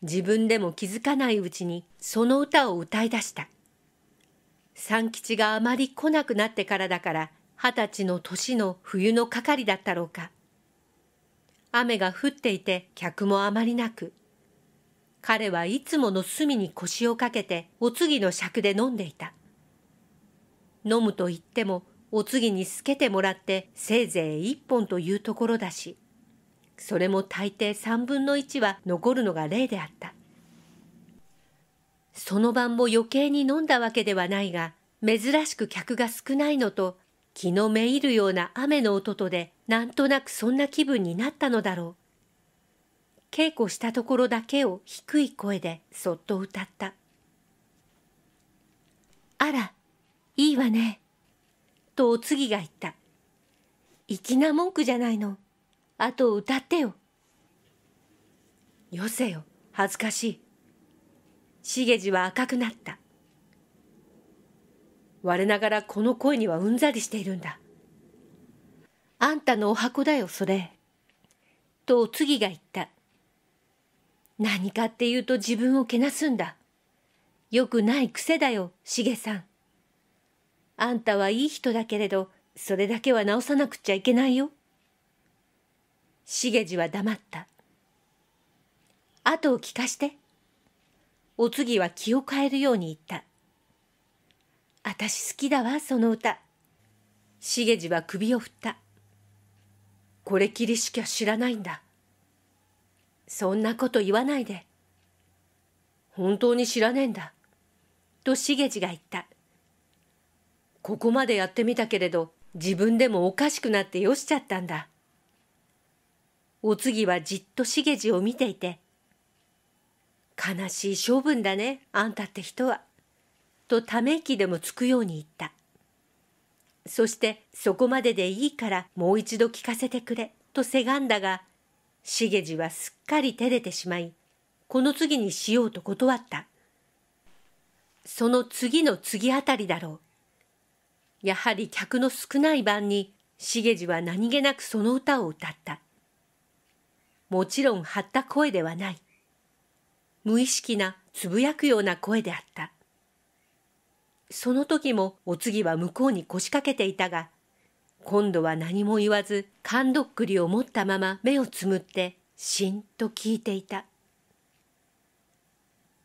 A: う。自分でも気づかないうちにその歌を歌い出した。三吉があまり来なくなってからだから二十歳の年の冬の係だったろうか。雨が降っていて客もあまりなく、彼はいつもの隅に腰をかけてお次の尺で飲んでいた。飲むと言ってもお次に透けてもらってせいぜい一本というところだし、それも大抵三分の一は残るのが例であった。その晩も余計に飲んだわけではないが、珍しく客が少ないのと、気のめいるような雨の音とで、なんとなくそんな気分になったのだろう。稽古したところだけを低い声でそっと歌った。あら、いいわね。とお次が言った。粋な文句じゃないの。あと歌ってよ。よせよ、恥ずかしい。茂じは赤くなった。我ながらこの声にはうんざりしているんだ。あんたのお箱だよ、それ。と、お次が言った。何かっていうと自分をけなすんだ。よくない癖だよ、しげさん。あんたはいい人だけれど、それだけは直さなくちゃいけないよ。しげじは黙った。後を聞かして。お次は気を変えるように言った。あたし好きだわ、その歌。茂次は首を振った。これきりしきゃ知らないんだ。そんなこと言わないで。本当に知らねえんだ。と茂次が言った。ここまでやってみたけれど、自分でもおかしくなってよしちゃったんだ。お次はじっと茂次を見ていて、悲しい性分だねあんたって人は。とため息でもつくように言った。そしてそこまででいいからもう一度聞かせてくれとせがんだが茂次はすっかり照れてしまいこの次にしようと断ったその次の次あたりだろうやはり客の少ない晩に茂次は何気なくその歌を歌ったもちろん張った声ではない無意識なつぶやくような声であった。その時もお次は向こうに腰掛けていたが、今度は何も言わず、勘どっくりを持ったまま目をつむって、しんと聞いていた。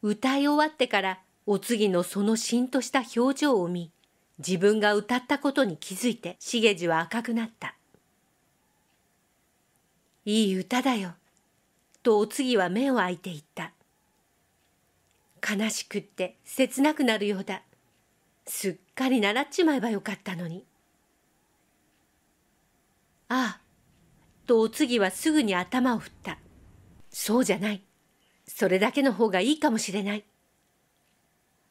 A: 歌い終わってからお次のそのしんとした表情を見、自分が歌ったことに気づいて、しげじは赤くなった。いい歌だよ、とお次は目を開いていった。悲しくって切なくなるようだ。すっかり習っちまえばよかったのに。ああ、とお次はすぐに頭を振った。そうじゃない。それだけの方がいいかもしれない。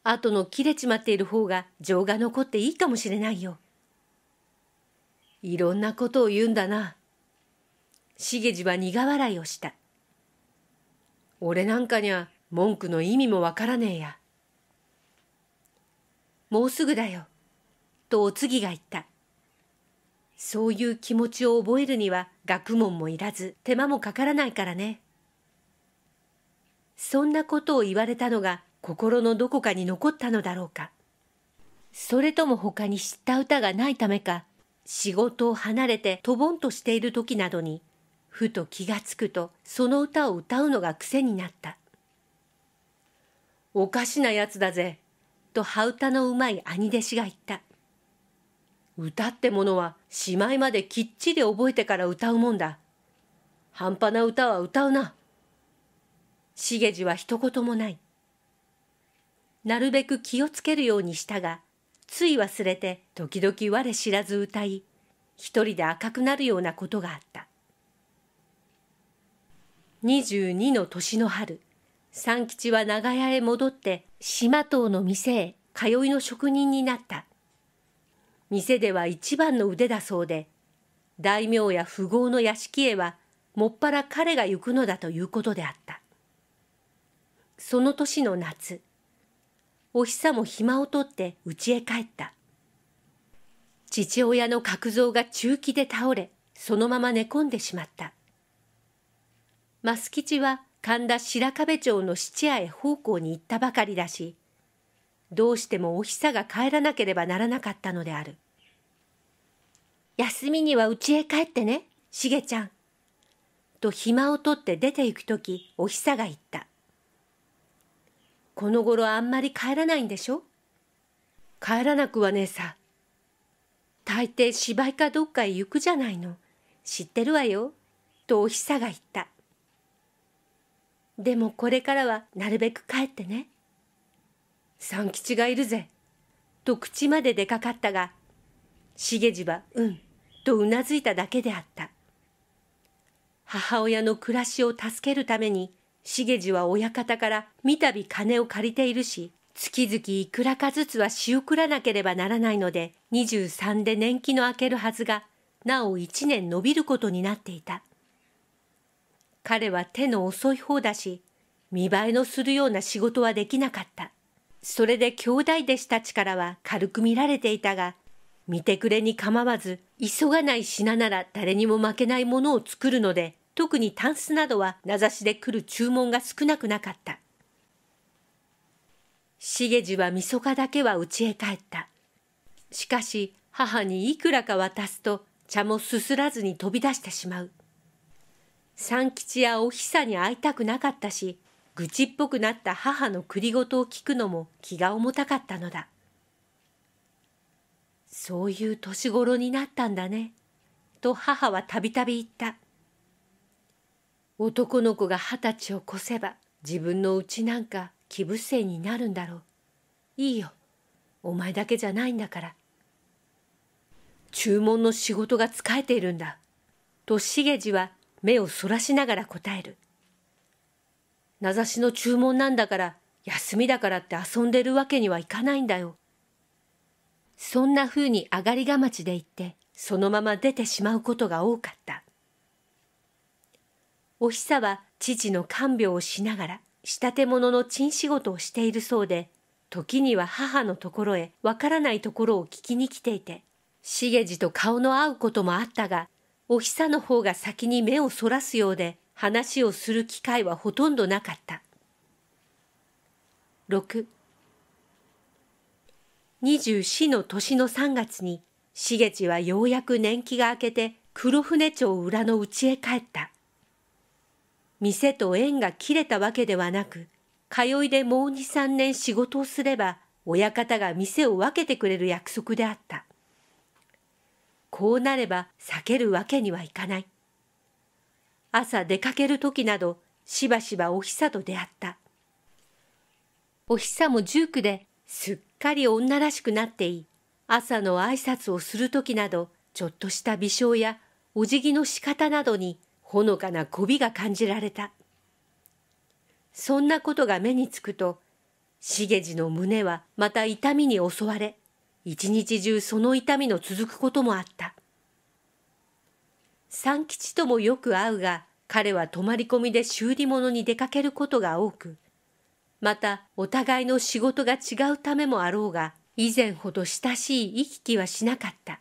A: 後の切れちまっている方が情が残っていいかもしれないよ。いろんなことを言うんだな。茂次は苦笑いをした。俺なんかにゃ文句の意味もわからねえや。もうすぐだよ、とお次が言った。そういう気持ちを覚えるには学問もいらず手間もかからないからね。そんなことを言われたのが心のどこかに残ったのだろうか。それとも他に知った歌がないためか、仕事を離れてとぼんとしている時などに、ふと気がつくとその歌を歌うのが癖になった。おかしなやつだぜ、と羽歌のうまい兄弟子が言った。歌ってものはしまいまできっちり覚えてから歌うもんだ。半端な歌は歌うな。茂次は一言もない。なるべく気をつけるようにしたが、つい忘れて時々我知らず歌い、一人で赤くなるようなことがあった。22の年の春。三吉は長屋へ戻って島島の店へ通いの職人になった。店では一番の腕だそうで、大名や富豪の屋敷へはもっぱら彼が行くのだということであった。その年の夏、おひさも暇を取って家へ帰った。父親の角蔵が中気で倒れ、そのまま寝込んでしまった。増吉は神田白壁町の質屋へ奉公に行ったばかりだし、どうしてもお久が帰らなければならなかったのである。休みには家へ帰ってね、しげちゃん。と暇を取って出て行く時おお久が言った。この頃あんまり帰らないんでしょ帰らなくはねえさ。大抵芝居かどっかへ行くじゃないの。知ってるわよ。とお久が言った。でもこれからはなるべく帰ってね。三吉がいるぜ。と口まで出かかったが、重次はうん、とうなずいただけであった。母親の暮らしを助けるために、重次は親方から三度金を借りているし、月々いくらかずつは仕送らなければならないので、23で年季の明けるはずが、なお1年延びることになっていた。彼は手の遅い方だし、見栄えのするような仕事はできなかった。それで兄弟弟子たちからは軽く見られていたが、見てくれに構わず、急がない品なら誰にも負けないものを作るので、特にタンスなどは名指しで来る注文が少なくなかった。しげじはみそかだけは家へ帰った。しかし母にいくらか渡すと茶もすすらずに飛び出してしまう。三吉やおひさに会いたくなかったし、愚痴っぽくなった母の栗ごとを聞くのも気が重たかったのだ。そういう年頃になったんだね、と母はたびたび言った。男の子が二十歳を越せば自分のうちなんか気不正になるんだろう。いいよ。お前だけじゃないんだから。注文の仕事が疲れているんだ。とげじは目をそらしながら答える。名指しの注文なんだから、休みだからって遊んでるわけにはいかないんだよ。そんな風に上がりがまちで言って、そのまま出てしまうことが多かった。おひさは父の看病をしながら、仕立て物の賃仕事をしているそうで、時には母のところへわからないところを聞きに来ていて、げじと顔の合うこともあったが、お久の方が先に目をそらすようで話をする機会はほとんどなかった。六。二十四の年の3月にげちはようやく年季が明けて黒船町裏の家へ帰った。店と縁が切れたわけではなく、通いでもう2、3年仕事をすれば、親方が店を分けてくれる約束であった。こうなれば避けるわけにはいかない。朝出かける時などしばしばおひさと出会った。おひさも19ですっかり女らしくなっていい、朝の挨拶をする時などちょっとした微笑やお辞儀の仕方などにほのかな媚びが感じられた。そんなことが目につくと、茂次の胸はまた痛みに襲われ、一日中その痛みの続くこともあった。三吉ともよく会うが、彼は泊まり込みで修理物に出かけることが多く、またお互いの仕事が違うためもあろうが、以前ほど親しい行き来はしなかった。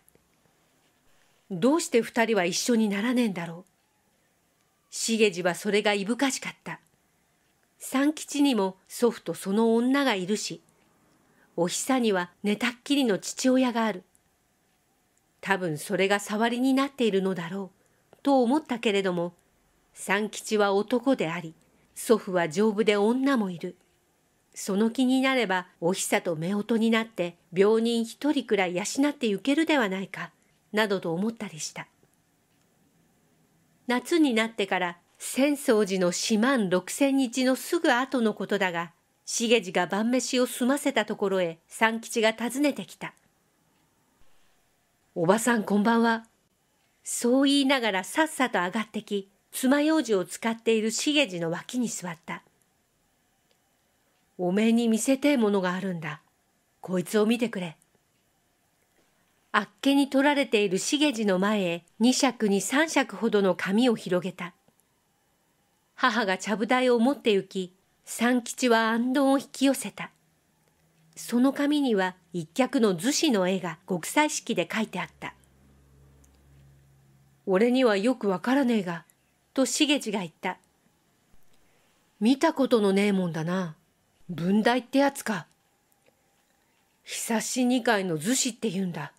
A: どうして二人は一緒にならねえんだろう。重次はそれがいぶかしかった。三吉にも祖父とその女がいるし、おひさには寝たっきりの父親がある。多分それが触りになっているのだろう、と思ったけれども、三吉は男であり、祖父は丈夫で女もいる。その気になれば、おひさと夫婦になって、病人一人くらい養ってゆけるではないか、などと思ったりした。夏になってから、浅草寺の四万六千日のすぐ後のことだが、茂次が晩飯を済ませたところへ三吉が訪ねてきた。おばさんこんばんは。そう言いながらさっさと上がってき、爪楊枝を使っている茂次の脇に座った。おめえに見せてえものがあるんだ。こいつを見てくれ。あっけに取られている茂次の前へ二尺に三尺ほどの紙を広げた。母がちゃぶ台を持って行き、三吉は安どを引き寄せた。その紙には一脚の厨子の絵が極彩色で書いてあった。俺にはよくわからねえが、と茂次が言った。見たことのねえもんだな。文大ってやつか。久し二階の厨子って言うんだ。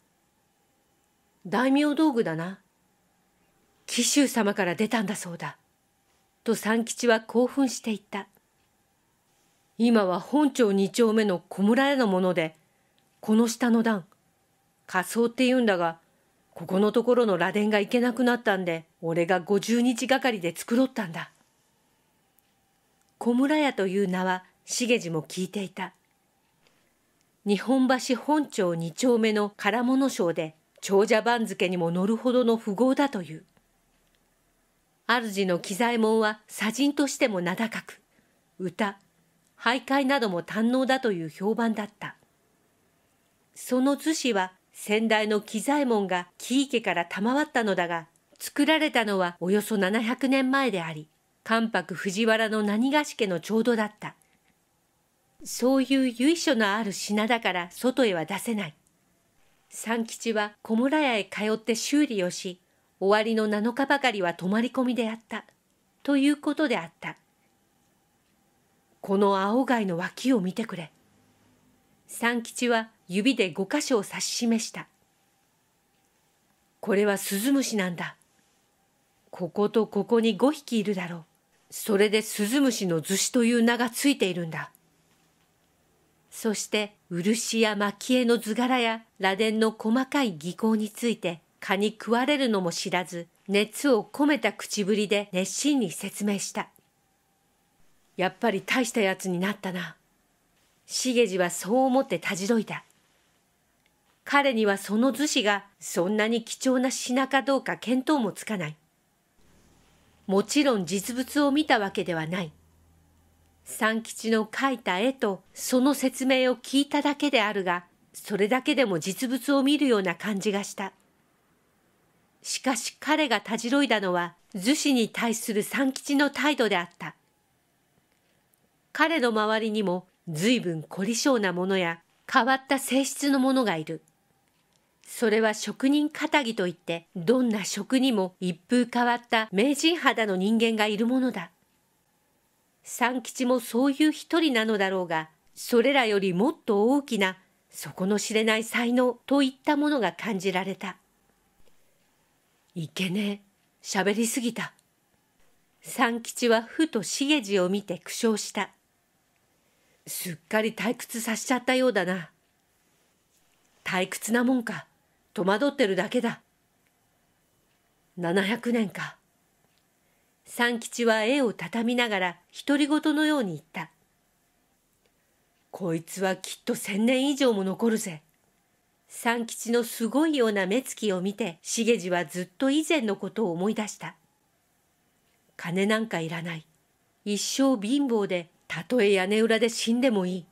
A: 大名道具だな。紀州様から出たんだそうだ。と三吉は興奮していった。今は本町2丁目の小村屋のもので、この下の段、仮装って言うんだが、ここのところの螺鈿が行けなくなったんで、俺が50日がかりで作ろったんだ。小村屋という名は茂次も聞いていた。日本橋本町2丁目の唐物商で長者番付にも乗るほどの富豪だという。主の喜左衛門は左人としても名高く、歌、徘徊なども堪能だという評判だった。その厨子は先代の喜左衛門が喜池から賜ったのだが、作られたのはおよそ700年前であり、関白藤原の何がし家のちょうどだった。そういう由緒のある品だから外へは出せない。三吉は小村屋へ通って修理をし、終わりの7日ばかりは泊まり込みであった。ということであった。この青貝の脇を見てくれ。三吉は指で五箇所を指し示した。これはスズムシなんだ。こことここに五匹いるだろう。それでスズムシの厨子という名がついているんだ。そして漆や蒔絵の図柄や螺鈿の細かい技巧について蚊に食われるのも知らず熱を込めた口ぶりで熱心に説明した。やっぱり大したやつになったな。重じはそう思ってたじろいだ。彼にはその厨子がそんなに貴重な品かどうか見当もつかない。もちろん実物を見たわけではない。三吉の描いた絵とその説明を聞いただけであるが、それだけでも実物を見るような感じがした。しかし彼がたじろいだのは、厨子に対する三吉の態度であった。彼の周りにも随分凝り性なものや変わった性質のものがいる。それは職人かたぎといって、どんな職にも一風変わった名人肌の人間がいるものだ。三吉もそういう一人なのだろうが、それらよりもっと大きな、底の知れない才能といったものが感じられた。いけねえ、喋りすぎた。三吉はふと重じを見て苦笑した。すっかり退屈させちゃったようだな。退屈なもんか。戸惑ってるだけだ。700年か。三吉は絵を畳みながら独り言のように言った。こいつはきっと千年以上も残るぜ。三吉のすごいような目つきを見て、茂次はずっと以前のことを思い出した。金なんかいらない。一生貧乏でたとえ屋根裏で死んでもいい。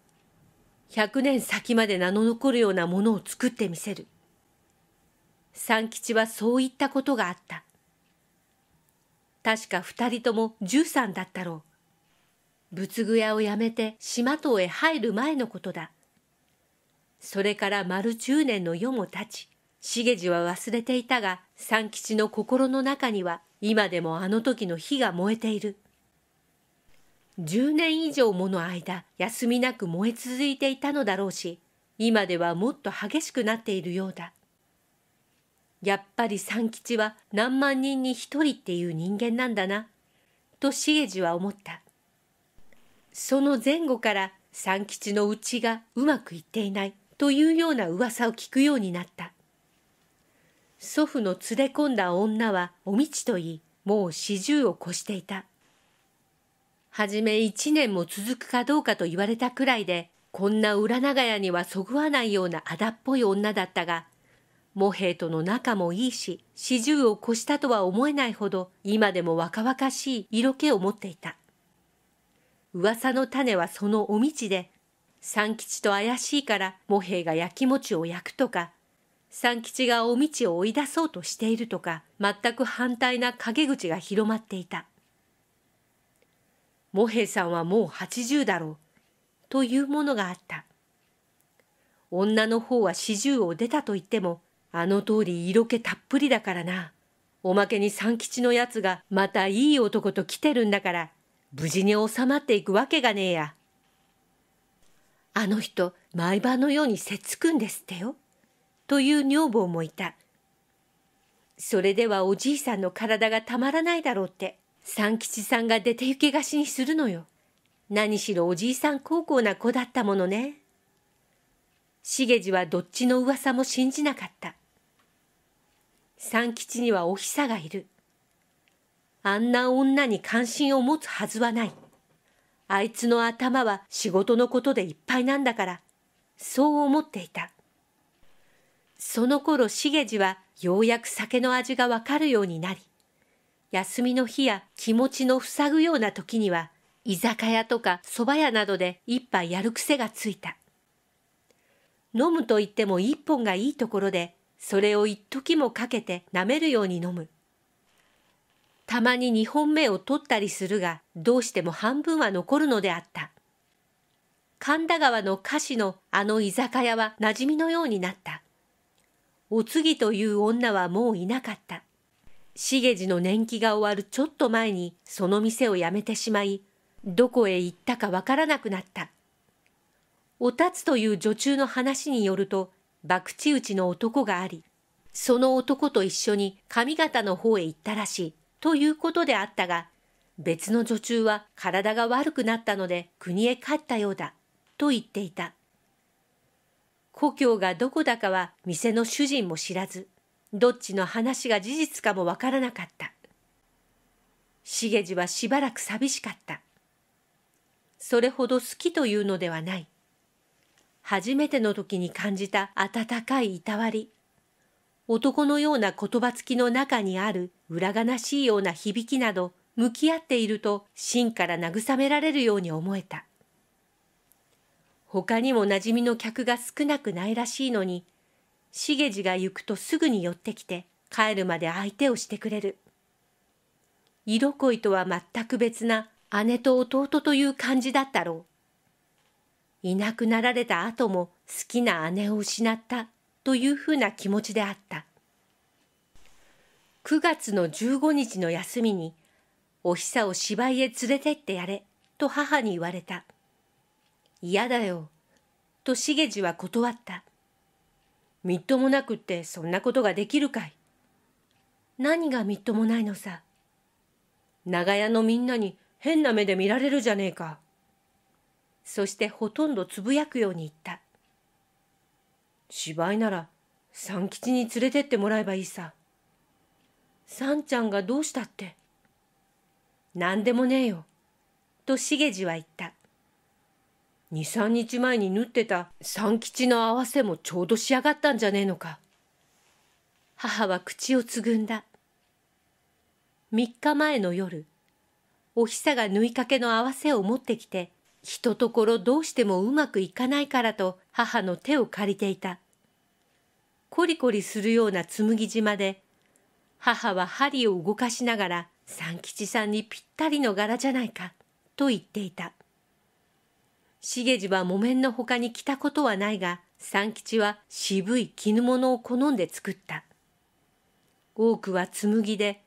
A: 100年先まで名の残るようなものを作ってみせる。三吉はそう言ったことがあった。確か二人とも十三だったろう。仏具屋を辞めて島島へ入る前のことだ。それから丸十年の世もたち、茂次は忘れていたが、三吉の心の中には今でもあの時の火が燃えている。10年以上もの間休みなく燃え続いていたのだろうし今ではもっと激しくなっているようだやっぱり三吉は何万人に一人っていう人間なんだなと重治は思ったその前後から三吉のうちがうまくいっていないというような噂を聞くようになった祖父の連れ込んだ女はおみちといいもう四十を越していた。初め1年も続くかどうかと言われたくらいで、こんな裏長屋にはそぐわないようなあだっぽい女だったが、モヘイとの仲もいいし、四十を越したとは思えないほど、今でも若々しい色気を持っていた。噂の種はそのお道で、三吉と怪しいからモヘイが焼き餅を焼くとか、三吉がお道を追い出そうとしているとか、全く反対な陰口が広まっていた。モヘさんはもう80だろう。というものがあった。女の方は四十を出たと言っても、あの通り色気たっぷりだからな。おまけに三吉のやつがまたいい男と来てるんだから、無事に収まっていくわけがねえや。あの人、毎晩のようにせっつくんですってよ。という女房もいた。それではおじいさんの体がたまらないだろうって。三吉さんが出て行けがしにするのよ。何しろおじいさん高校な子だったものね。茂次はどっちの噂も信じなかった。三吉にはおひさがいる。あんな女に関心を持つはずはない。あいつの頭は仕事のことでいっぱいなんだから、そう思っていた。その頃茂次はようやく酒の味がわかるようになり、休みの日や気持ちの塞ぐような時には、居酒屋とか蕎麦屋などで一杯やる癖がついた。飲むと言っても一本がいいところで、それを一時もかけて舐めるように飲む。たまに二本目を取ったりするが、どうしても半分は残るのであった。神田川の歌詞のあの居酒屋は馴染みのようになった。おつぎという女はもういなかった。重次の年季が終わるちょっと前にその店を辞めてしまい、どこへ行ったかわからなくなった。おたつという女中の話によると、博打打ちの男があり、その男と一緒に上方の方へ行ったらしい、ということであったが、別の女中は体が悪くなったので国へ帰ったようだ、と言っていた。故郷がどこだかは店の主人も知らず、どっちの話が事実かもわからなかった重次はしばらく寂しかったそれほど好きというのではない初めての時に感じた温かいいたわり男のような言葉つきの中にある裏悲しいような響きなど向き合っていると芯から慰められるように思えた他にも馴染みの客が少なくないらしいのにげじが行くとすぐに寄ってきて帰るまで相手をしてくれる色恋とは全く別な姉と弟という感じだったろういなくなられた後も好きな姉を失ったというふうな気持ちであった9月の15日の休みにおひさを芝居へ連れてってやれと母に言われた嫌だよと茂じは断ったみっともなくってそんなことができるかい。何がみっともないのさ。長屋のみんなに変な目で見られるじゃねえか。そしてほとんどつぶやくように言った。芝居なら三吉に連れてってもらえばいいさ。三ちゃんがどうしたって。何でもねえよ。と茂じは言った。23日前に縫ってた三吉の合わせもちょうど仕上がったんじゃねえのか母は口をつぐんだ3日前の夜おひさが縫いかけの合わせを持ってきてひとところどうしてもうまくいかないからと母の手を借りていたコリコリするような紬島で母は針を動かしながら三吉さんにぴったりの柄じゃないかと言っていた重次は木綿の他に着たことはないが、三吉は渋い絹物を好んで作った。多くは紬で、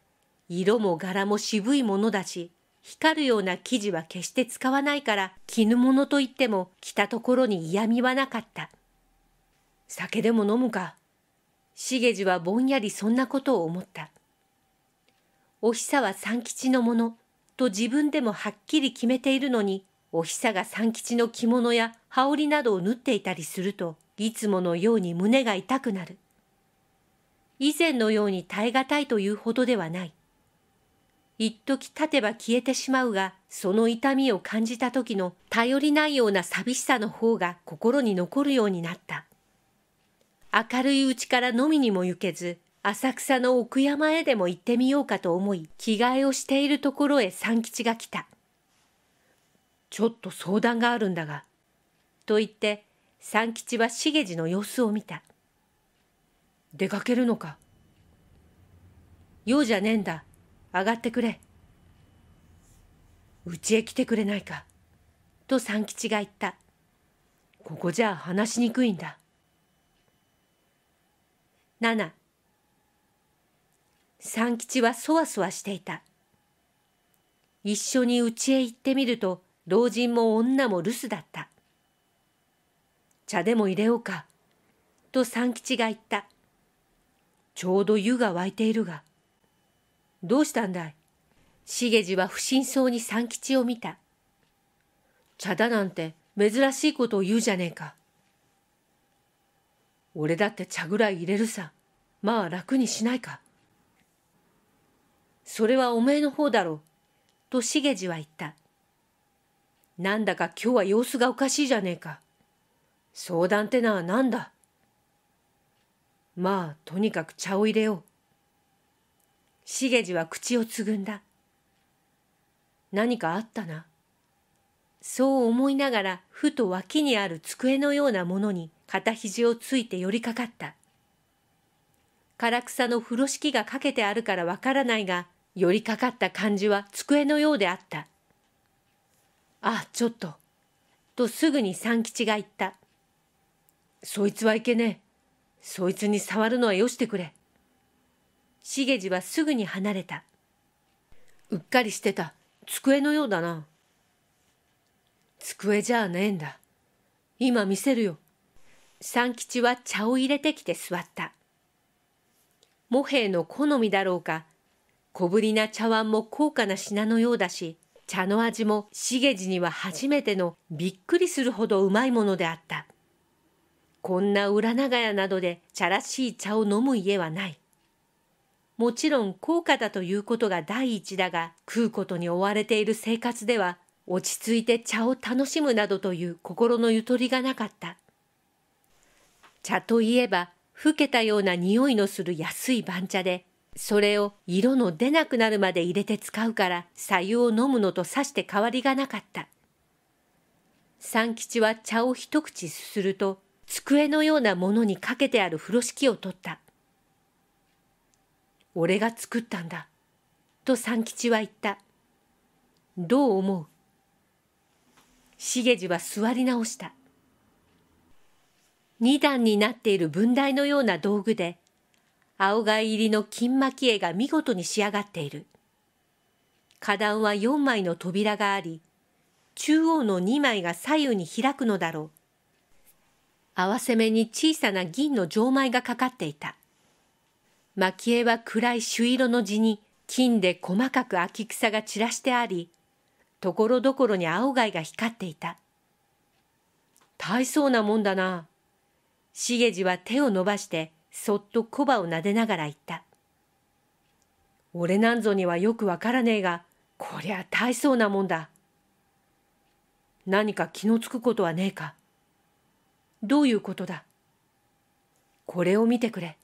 A: 色も柄も渋いものだし、光るような生地は決して使わないから、絹物といっても着たところに嫌味はなかった。酒でも飲むか。重次はぼんやりそんなことを思った。おひさは三吉のものと自分でもはっきり決めているのに、おひさが三吉の着物や羽織などを縫っていたりすると、いつものように胸が痛くなる。以前のように耐え難いというほどではない。一時立てば消えてしまうが、その痛みを感じた時の頼りないような寂しさの方が心に残るようになった。明るいうちから飲みにも行けず、浅草の奥山へでも行ってみようかと思い、着替えをしているところへ三吉が来た。ちょっと相談があるんだが。と言って三吉は茂次の様子を見た。出かけるのか。用じゃねえんだ。上がってくれ。うちへ来てくれないか。と三吉が言った。ここじゃ話しにくいんだ。七。三吉はそわそわしていた。一緒に家へ行ってみると老人も女も留守だった。茶でも入れようか、と三吉が言った。ちょうど湯が沸いているが。どうしたんだい茂次は不審そうに三吉を見た。茶だなんて珍しいことを言うじゃねえか。俺だって茶ぐらい入れるさ。まあ楽にしないか。それはおめえの方だろう。と茂次は言った。なんだか今日は様子がおかしいじゃねえか。相談ってのは何だまあ、とにかく茶を入れよう。茂次は口をつぐんだ。何かあったな。そう思いながら、ふと脇にある机のようなものに肩肘をついて寄りかかった。唐草の風呂敷がかけてあるからわからないが、寄りかかった感じは机のようであった。あ、ちょっと。とすぐに三吉が言った。そいつはいけねえ。そいつに触るのはよしてくれ。茂じはすぐに離れた。うっかりしてた。机のようだな。机じゃあねえんだ。今見せるよ。三吉は茶を入れてきて座った。茂平の好みだろうか、小ぶりな茶碗も高価な品のようだし、茶の味も茂次には初めてのびっくりするほどうまいものであった。こんな裏長屋などで茶らしい茶を飲む家はない。もちろん高価だということが第一だが、食うことに追われている生活では、落ち着いて茶を楽しむなどという心のゆとりがなかった。茶といえば、老けたような匂いのする安い番茶で、それを色の出なくなるまで入れて使うから、茶湯を飲むのとさして変わりがなかった。三吉は茶を一口すすると、机のようなものにかけてある風呂敷を取った。俺が作ったんだ。と三吉は言った。どう思う茂次は座り直した。二段になっている分台のような道具で青貝入りの金巻絵が見事に仕上がっている。花壇は4枚の扉があり、中央の2枚が左右に開くのだろう。合わせ目に小さな銀の錠前がかかっていた。蒔絵は暗い朱色の地に金で細かく秋草が散らしてあり、ところどころに青貝が光っていた。大層なもんだな。げじは手を伸ばしてそっとコバを撫でながら言った。俺なんぞにはよくわからねえが、こりゃ大層なもんだ。何か気のつくことはねえか。どういうことだこれを見てくれ。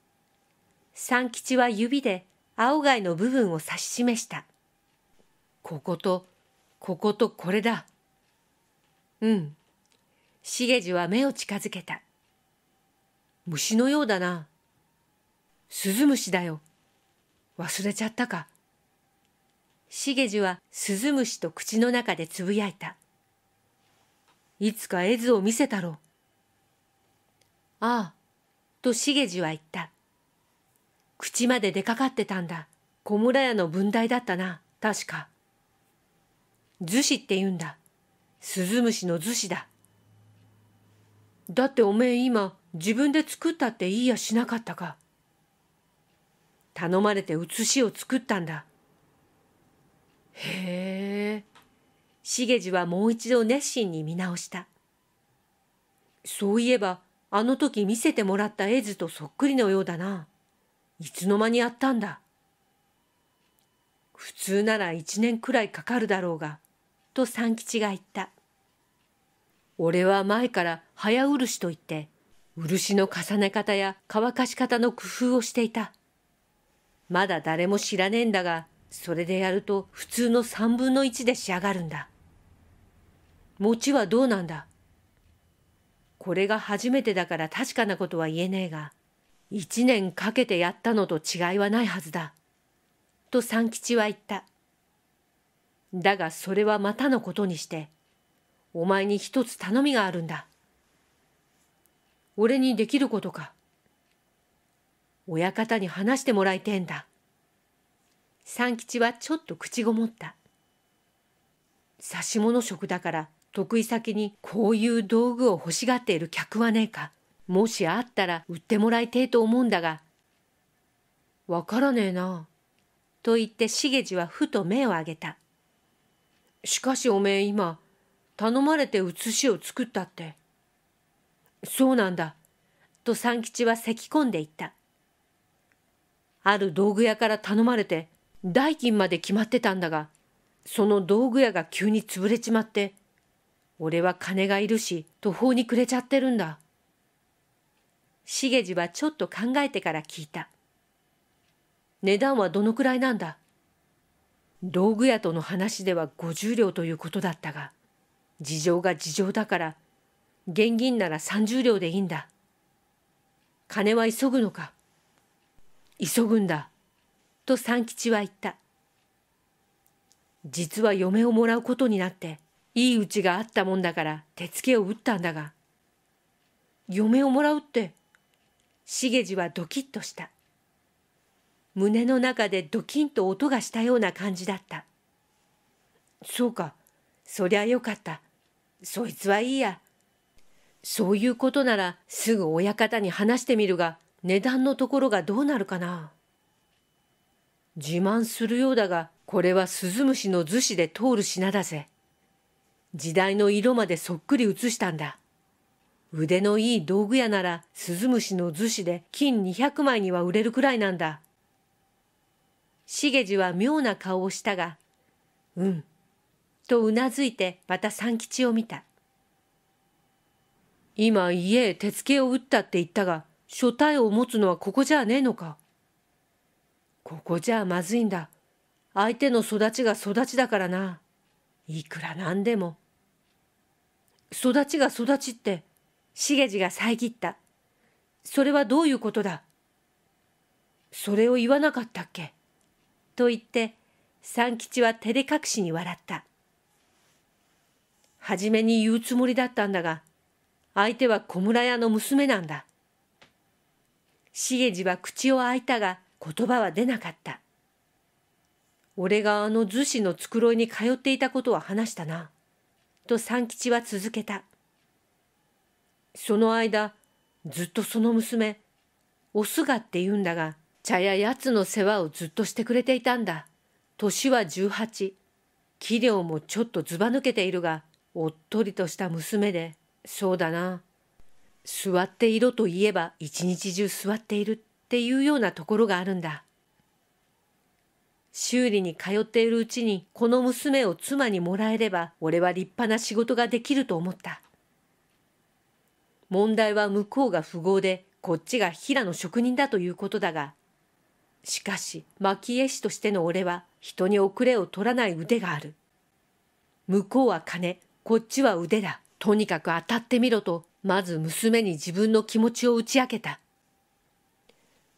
A: 三吉は指で青貝の部分を指し示した。ここと、こことこれだ。うん。茂じは目を近づけた。虫のようだな。スズムシだよ。忘れちゃったか。げじはスズムシと口の中でつぶやいた。いつか絵図を見せたろう。ああ、とげじは言った。口まで出かかってたんだ。小村屋の分題だったな、確か。図子って言うんだ。スズムシの図子だ。だっておめえ今自分で作ったって言いやしなかったか。頼まれて写しを作ったんだ。へえ。茂次はもう一度熱心に見直した。そういえば、あの時見せてもらった絵図とそっくりのようだな。いつの間にやったんだ。普通なら一年くらいかかるだろうが、と三吉が言った。俺は前から早漆と言って、漆の重ね方や乾かし方の工夫をしていた。まだ誰も知らねえんだが、それでやると普通の三分の一で仕上がるんだ。餅はどうなんだこれが初めてだから確かなことは言えねえが、一年かけてやったのと違いはないはずだ。と三吉は言った。だがそれはまたのことにして、お前に一つ頼みがあるんだ。俺にできることか。親方に話してもらいてえんだ。三吉はちょっと口ごもった。差し物職だから得意先にこういう道具を欲しがっている客はねえか。もしあったら売ってもらいてえと思うんだが。わからねえな。と言って茂次はふと目を上げた。しかしおめえ今、頼まれて写しを作ったって。そうなんだ。と三吉は咳き込んでいった。ある道具屋から頼まれて代金まで決まってたんだがその道具屋が急に潰れちまって俺は金がいるし途方に暮れちゃってるんだ茂じはちょっと考えてから聞いた値段はどのくらいなんだ道具屋との話では50両ということだったが事情が事情だから現金なら30両でいいんだ金は急ぐのか急ぐんだと三吉は言った実は嫁をもらうことになっていいうちがあったもんだから手付けを打ったんだが嫁をもらうって重次はドキッとした胸の中でドキンと音がしたような感じだったそうかそりゃよかったそいつはいいやそういうことならすぐ親方に話してみるが値段のところがどうなるかな。自慢するようだが、これはスズムシの図紙で通る品だぜ。時代の色までそっくり写したんだ。腕のいい道具屋なら、スズムシの図紙で金200枚には売れるくらいなんだ。茂じは妙な顔をしたが、うん、とうなずいてまた三吉を見た。今家へ手付けを打ったって言ったが、所帯を持つのはここじゃねえのか。ここじゃまずいんだ。相手の育ちが育ちだからな。いくらなんでも。育ちが育ちって、茂じが遮った。それはどういうことだそれを言わなかったっけと言って、三吉は照れ隠しに笑った。初めに言うつもりだったんだが、相手は小村屋の娘なんだ。重治は口を開いたが言葉は出なかった。俺があの厨子の繕いに通っていたことは話したな。と三吉は続けた。その間、ずっとその娘、おすがって言うんだが、茶ややつの世話をずっとしてくれていたんだ。年は十八。器量もちょっとずば抜けているが、おっとりとした娘で、そうだな。座っていろと言えば一日中座っているっていうようなところがあるんだ。修理に通っているうちにこの娘を妻にもらえれば俺は立派な仕事ができると思った。問題は向こうが富豪でこっちが平の職人だということだが、しかし蒔絵師としての俺は人に遅れを取らない腕がある。向こうは金、こっちは腕だ。とにかく当たってみろとまず娘に自分の気持ちを打ち明けた。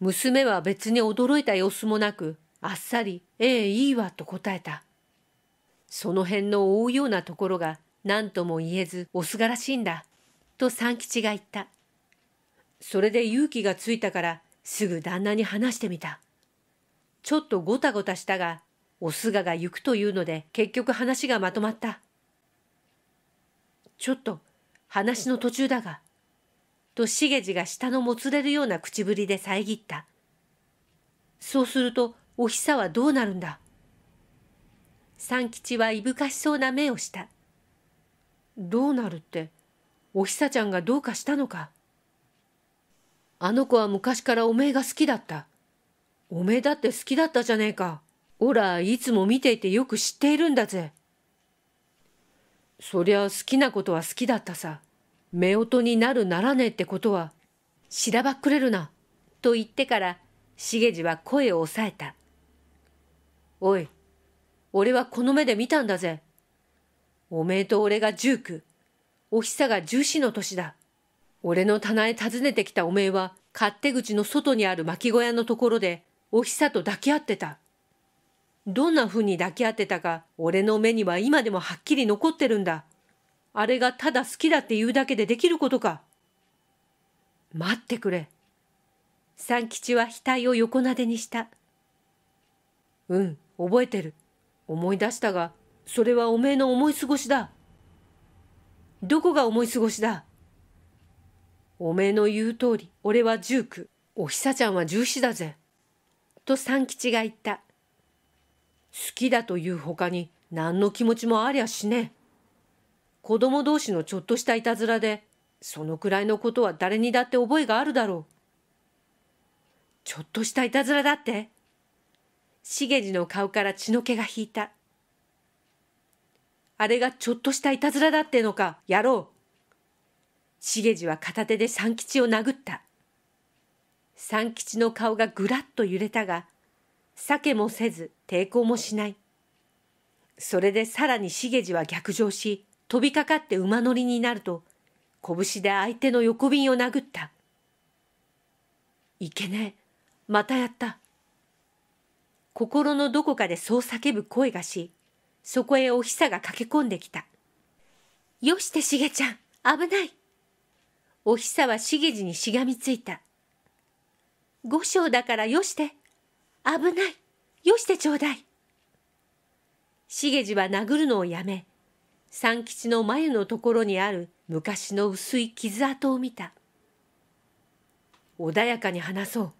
A: 娘は別に驚いた様子もなく、あっさり、ええ、いいわと答えた。その辺の覆うようなところが何とも言えずおすがらしいんだ、と三吉が言った。それで勇気がついたからすぐ旦那に話してみた。ちょっとごたごたしたが、おすがが行くというので結局話がまとまった。ちょっと話の途中だが、と茂じが下のもつれるような口ぶりで遮った。そうすると、おひさはどうなるんだ三吉はいぶかしそうな目をした。どうなるって、おひさちゃんがどうかしたのかあの子は昔からおめえが好きだった。おめえだって好きだったじゃねえか。おら、いつも見ていてよく知っているんだぜ。そりゃ好きなことは好きだったさ。夫婦になるならねえってことは、しらばっくれるな。と言ってから、重次は声を抑えた。おい、俺はこの目で見たんだぜ。おめえと俺が十九、おひさが十四の年だ。俺の棚へ訪ねてきたおめえは、勝手口の外にある巻き小屋のところで、おひさと抱き合ってた。どんな風に抱き合ってたか、俺の目には今でもはっきり残ってるんだ。あれがただ好きだって言うだけでできることか。待ってくれ。三吉は額を横なでにした。うん、覚えてる。思い出したが、それはおめえの思い過ごしだ。どこが思い過ごしだおめえの言う通り、俺は十九、おひさちゃんは十4だぜ。と三吉が言った。好きだという他に何の気持ちもありゃしねえ。子供同士のちょっとしたいたずらで、そのくらいのことは誰にだって覚えがあるだろう。ちょっとしたいたずらだって。茂次の顔から血の気が引いた。あれがちょっとしたいたずらだってのか、やろう。茂次は片手で三吉を殴った。三吉の顔がぐらっと揺れたが、避けもせず抵抗もしない。それでさらに茂治は逆上し、飛びかかって馬乗りになると、拳で相手の横瓶を殴った。いけねえ。またやった。心のどこかでそう叫ぶ声がし、そこへおひさが駆け込んできた。よして、しげちゃん、危ない。おひさはしげじにしがみついた。五章だからよして。危ないよしてちょうだいげじは殴るのをやめ三吉の眉のところにある昔の薄い傷跡を見た穏やかに話そう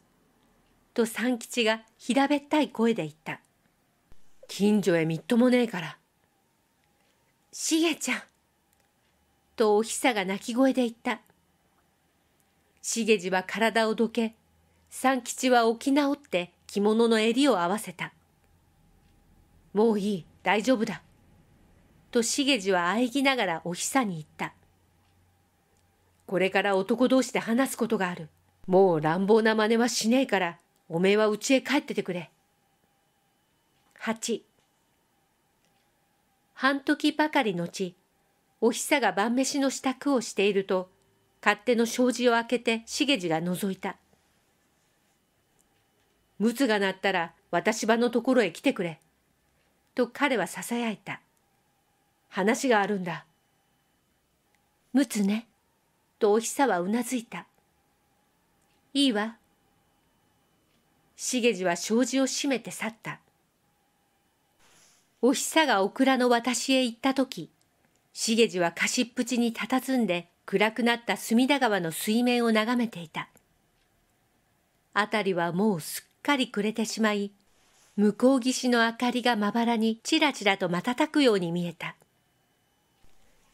A: と三吉が平べったい声で言った近所へみっともねえからしげちゃんとおひさが泣き声で言ったしげじは体をどけ三吉は起き直って着物の襟を合わせた。もういい、大丈夫だ。とげじは喘ぎながらおひさに言った。これから男同士で話すことがある。もう乱暴な真似はしねえから、おめえは家へ帰っててくれ。8半時ばかり後、おひさが晩飯の支度をしていると、勝手の障子を開けてげじが覗いた。つが鳴ったら私場のところへ来てくれ。と彼はささやいた。話があるんだ。むつね。とおひさはうなずいた。いいわ。しげじは障子を閉めて去った。おひさがオクラの私へ行った時、げじはかしっぷちにたたずんで暗くなった隅田川の水面を眺めていた。あたりはもうすっかり暮れてしまい、向こう岸の明かりがまばらにちらちらと瞬くように見えた。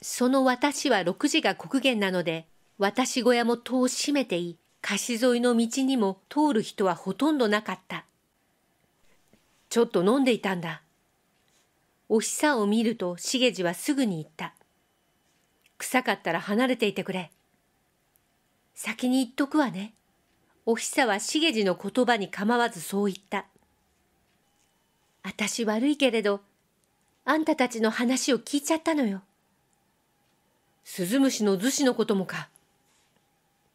A: その私は6時が刻限なので、私小屋も戸を閉めてい、貸し沿いの道にも通る人はほとんどなかった。ちょっと飲んでいたんだ。おさを見ると茂次はすぐに言った。臭かったら離れていてくれ。先に言っとくわね。おさはげじの言葉に構わずそう言った。あたし悪いけれど、あんたたちの話を聞いちゃったのよ。鈴虫の厨子のこともか。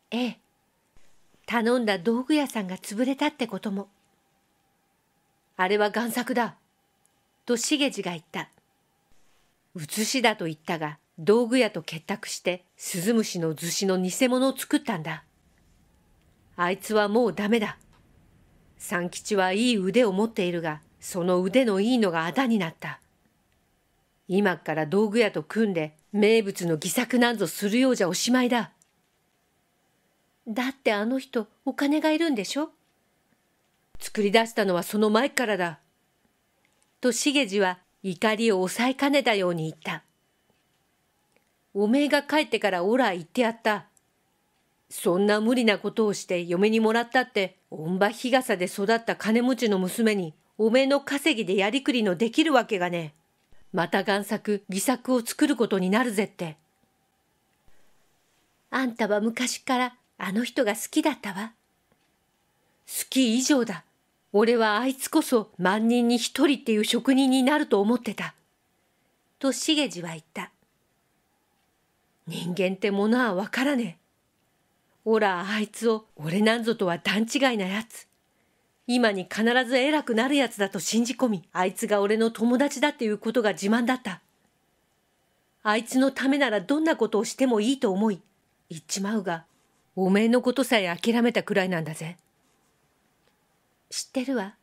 A: ええ。頼んだ道具屋さんが潰れたってことも。あれは贋作だ。と茂次が言った。写しだと言ったが、道具屋と結託して、鈴虫の厨子の偽物を作ったんだ。あいつはもうダメだ。三吉はいい腕を持っているが、その腕のいいのがあだになった。今から道具屋と組んで、名物の偽作なんぞするようじゃおしまいだ。だってあの人、お金がいるんでしょ作り出したのはその前からだ。と茂じは怒りを抑えかねたように言った。おめえが帰ってからオラ言ってやった。そんな無理なことをして嫁にもらったって、御場日傘で育った金持ちの娘に、おめえの稼ぎでやりくりのできるわけがねえ。また贋作、偽作を作ることになるぜって。あんたは昔からあの人が好きだったわ。好き以上だ。俺はあいつこそ万人に一人っていう職人になると思ってた。と茂次は言った。人間ってものはわからねえ。おらあいつを俺なんぞとは段違いなやつ。今に必ず偉くなるやつだと信じ込み、あいつが俺の友達だっていうことが自慢だった。あいつのためならどんなことをしてもいいと思い、言っちまうが、おめえのことさえ諦めたくらいなんだぜ。知ってるわ。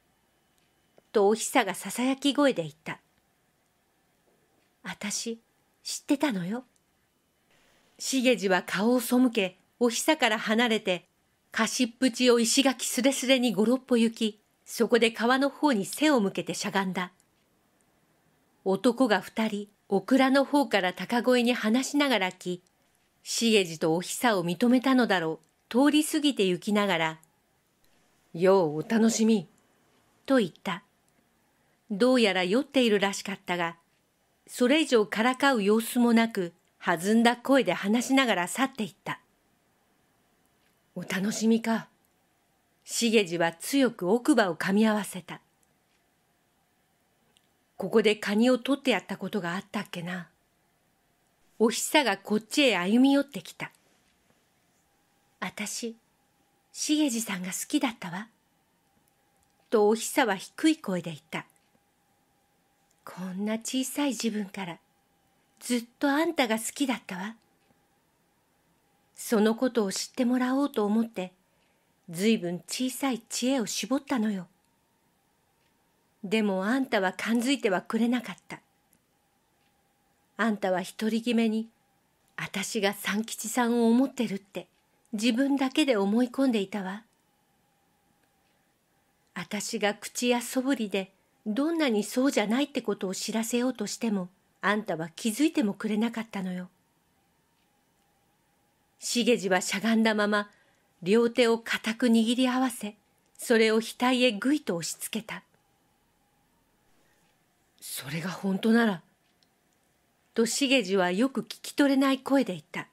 A: とおひさがささやき声で言った。あたし、知ってたのよ。しげじは顔を背け、おさから離れて、かしっぷちを石垣すれすれに五六歩行き、そこで川の方に背を向けてしゃがんだ。男が二人、オクラの方から高声に話しながら来、げじとおひさを認めたのだろう、通り過ぎて行きながら、ようお楽しみ、と言った。どうやら酔っているらしかったが、それ以上からかう様子もなく、弾んだ声で話しながら去っていった。お楽しみか。重次は強く奥歯を噛み合わせた。ここでカニを取ってやったことがあったっけな。おひさがこっちへ歩み寄ってきた。あたし、重次さんが好きだったわ。とおひさは低い声で言った。こんな小さい自分から、ずっとあんたが好きだったわ。そのことを知ってもらおうと思ってずいぶん小さい知恵を絞ったのよ。でもあんたは感づいてはくれなかった。あんたは独り決めに私が三吉さんを思ってるって自分だけで思い込んでいたわ。私が口やそぶりでどんなにそうじゃないってことを知らせようとしてもあんたは気づいてもくれなかったのよ。重次はしゃがんだまま、両手を固く握り合わせ、それを額へぐいと押し付けた。それが本当なら、と重じはよく聞き取れない声で言った。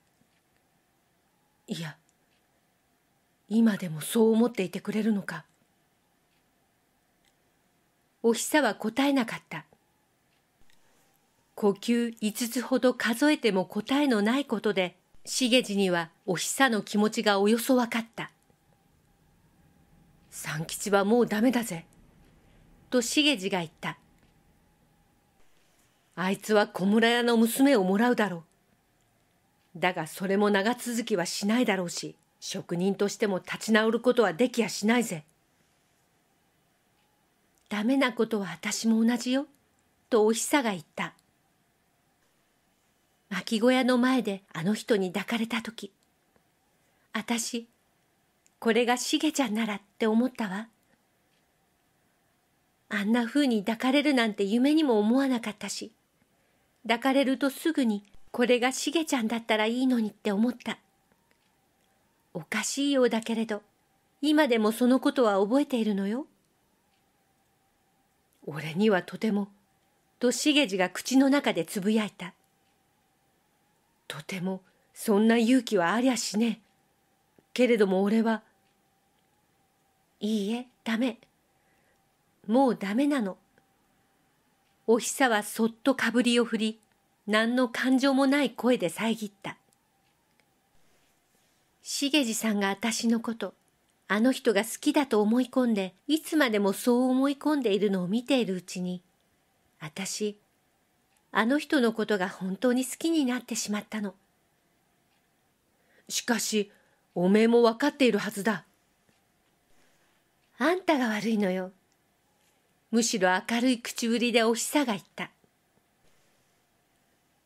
A: いや、今でもそう思っていてくれるのか。おひさは答えなかった。呼吸五つほど数えても答えのないことでげじにはおひさの気持ちがおよそ分かった。三吉はもうダメだぜ。とげじが言った。あいつは小村屋の娘をもらうだろう。だがそれも長続きはしないだろうし、職人としても立ち直ることはできやしないぜ。ダメなことは私も同じよ、とおひさが言った。き小屋の前であの人に抱かれた時私これがしげちゃんならって思ったわあんな風に抱かれるなんて夢にも思わなかったし抱かれるとすぐにこれがしげちゃんだったらいいのにって思ったおかしいようだけれど今でもそのことは覚えているのよ俺にはとてもとしげじが口の中でつぶやいたとてもそんな勇気はありゃしねえ。けれども俺は。いいえ、ダメ。もうダメなの。おひさはそっとかぶりを振り、何の感情もない声で遮った。茂次さんが私のこと、あの人が好きだと思い込んで、いつまでもそう思い込んでいるのを見ているうちに、私、あの人のことが本当に好きになってしまったの。しかし、おめえも分かっているはずだ。あんたが悪いのよ。むしろ明るい口ぶりでおひさが言った。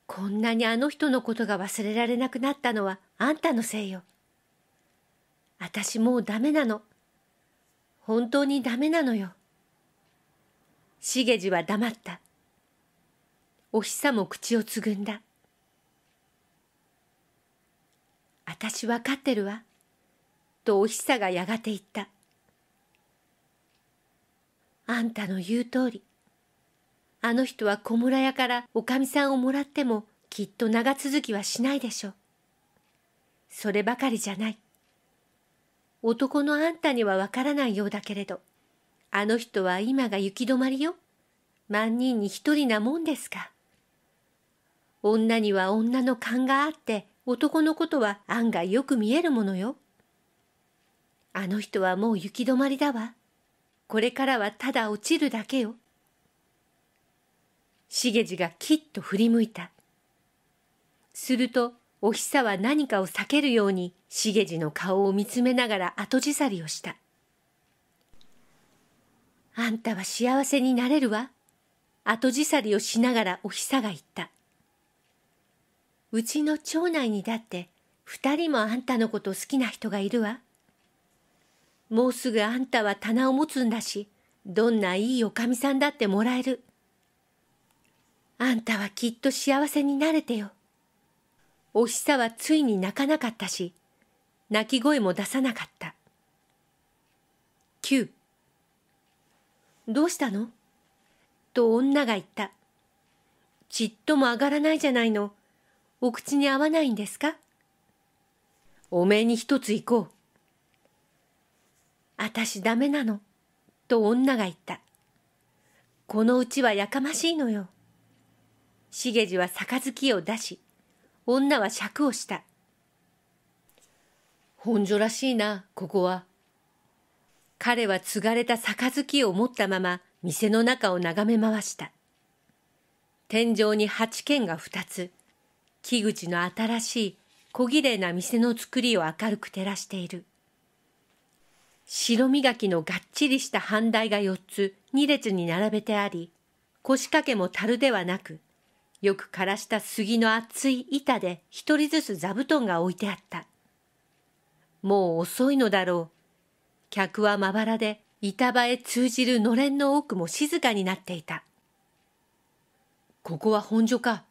A: こんなにあの人のことが忘れられなくなったのはあんたのせいよ。あたしもうダメなの。本当にダメなのよ。しげじは黙った。おさも口をつぐんだ。あたしわかってるわ。とおひさがやがて言った。あんたの言う通り。あの人は小村屋からおかみさんをもらってもきっと長続きはしないでしょう。そればかりじゃない。男のあんたにはわからないようだけれど、あの人は今が行き止まりよ。万人に一人なもんですか。女には女の勘があって男のことは案外よく見えるものよ。あの人はもう行き止まりだわ。これからはただ落ちるだけよ。げじがきっと振り向いた。すると、おひさは何かを避けるようにげじの顔を見つめながら後じさりをした。あんたは幸せになれるわ。後じさりをしながらおひさが言った。うちの町内にだって二人もあんたのこと好きな人がいるわ。もうすぐあんたは棚を持つんだし、どんないいおかみさんだってもらえる。あんたはきっと幸せになれてよ。おひさはついに泣かなかったし、泣き声も出さなかった。9どうしたのと女が言った。ちっとも上がらないじゃないの。お口に合わないんですかおめえに一つ行こう。あたしダメなの、と女が言った。このうちはやかましいのよ。茂じは杯を出し、女は尺をした。本所らしいな、ここは。彼は継がれた杯を持ったまま店の中を眺め回した。天井に八軒が二つ、木口の新しい小綺麗な店の造りを明るく照らしている。白磨きのがっちりした半台が4つ2列に並べてあり、腰掛けも樽ではなく、よく枯らした杉の厚い板で一人ずつ座布団が置いてあった。もう遅いのだろう。客はまばらで板場へ通じるのれんの奥も静かになっていた。ここは本所か。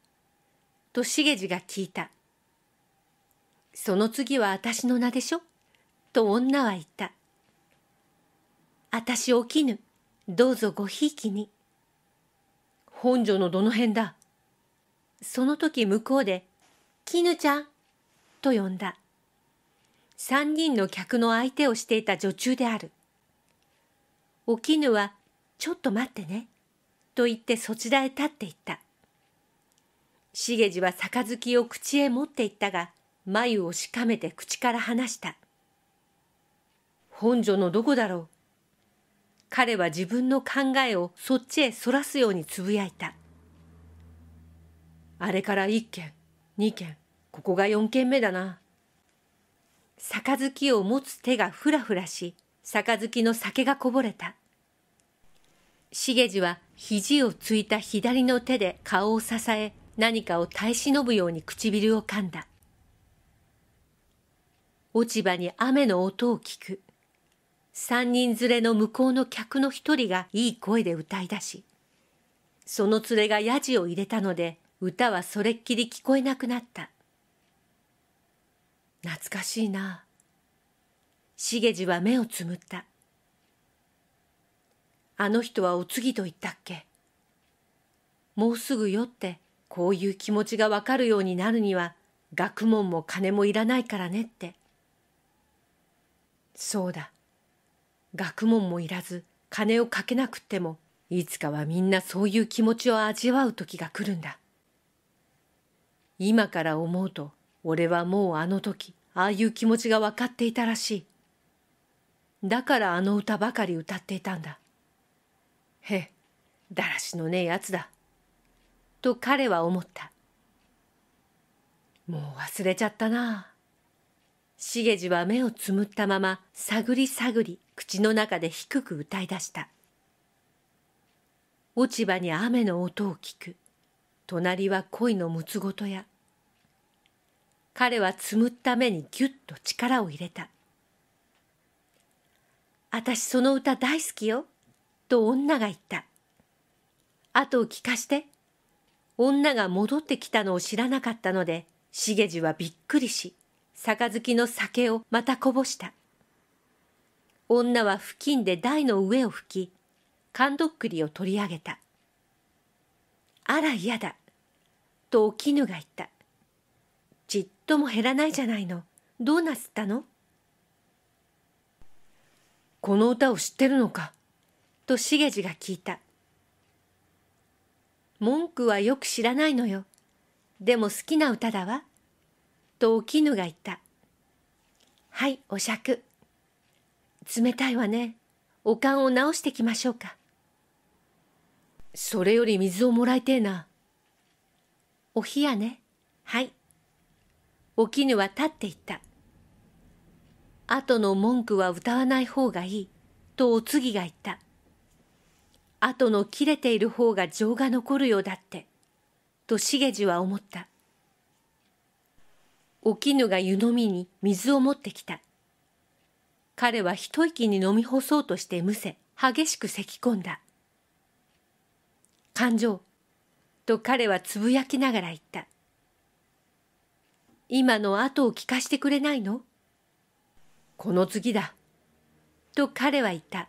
A: と茂次が聞いた。その次は私の名でしょと女は言った。あたし起きぬ。どうぞごひいきに。本所のどの辺だその時向こうで、絹ちゃんと呼んだ。三人の客の相手をしていた女中である。お絹は、ちょっと待ってね、と言ってそちらへ立っていった。茂次は杯を口へ持っていったが、眉をしかめて口から離した。本所のどこだろう彼は自分の考えをそっちへそらすようにつぶやいた。あれから一軒、二軒、ここが四軒目だな。杯を持つ手がふらふらし、杯の酒がこぼれた。重次は肘をついた左の手で顔を支え、何かを耐え忍ぶように唇を噛んだ。落ち葉に雨の音を聞く。三人連れの向こうの客の一人がいい声で歌い出し、その連れがやじを入れたので、歌はそれっきり聞こえなくなった。懐かしいな。げじは目をつむった。あの人はお次と言ったっけもうすぐよってこういう気持ちがわかるようになるには学問も金もいらないからねって。そうだ。学問もいらず金をかけなくってもいつかはみんなそういう気持ちを味わう時が来るんだ。今から思うと俺はもうあの時ああいう気持ちが分かっていたらしい。だからあの歌ばかり歌っていたんだ。へえ、だらしのねえやつだ。と彼は思ったもう忘れちゃったな茂次は目をつむったまま探り探り口の中で低く歌い出した落ち葉に雨の音を聞く隣は恋のむつごとや彼はつむった目にぎゅっと力を入れた私その歌大好きよと女が言った後を聞かして女が戻ってきたのを知らなかったので、げじはびっくりし、杯の酒をまたこぼした。女は付近で台の上を拭き、勘どっくりを取り上げた。あら嫌だ、とお絹が言った。ちっとも減らないじゃないの。どうなすったのこの歌を知ってるのか、とげじが聞いた。文句はよく知らないのよ。でも好きな歌だわ。とお絹が言った。はい、お酌。冷たいわね。おかんを直してきましょうか。それより水をもらいてえな。お冷やね。はい。お絹は立っていった。後の文句は歌わない方がいい。とお次が言った。後の切れている方が情が残るようだって、と重次は思った。お絹が湯飲みに水を持ってきた。彼は一息に飲み干そうとしてむせ、激しく咳き込んだ。感情、と彼はつぶやきながら言った。今の後を聞かしてくれないのこの次だ、と彼は言った。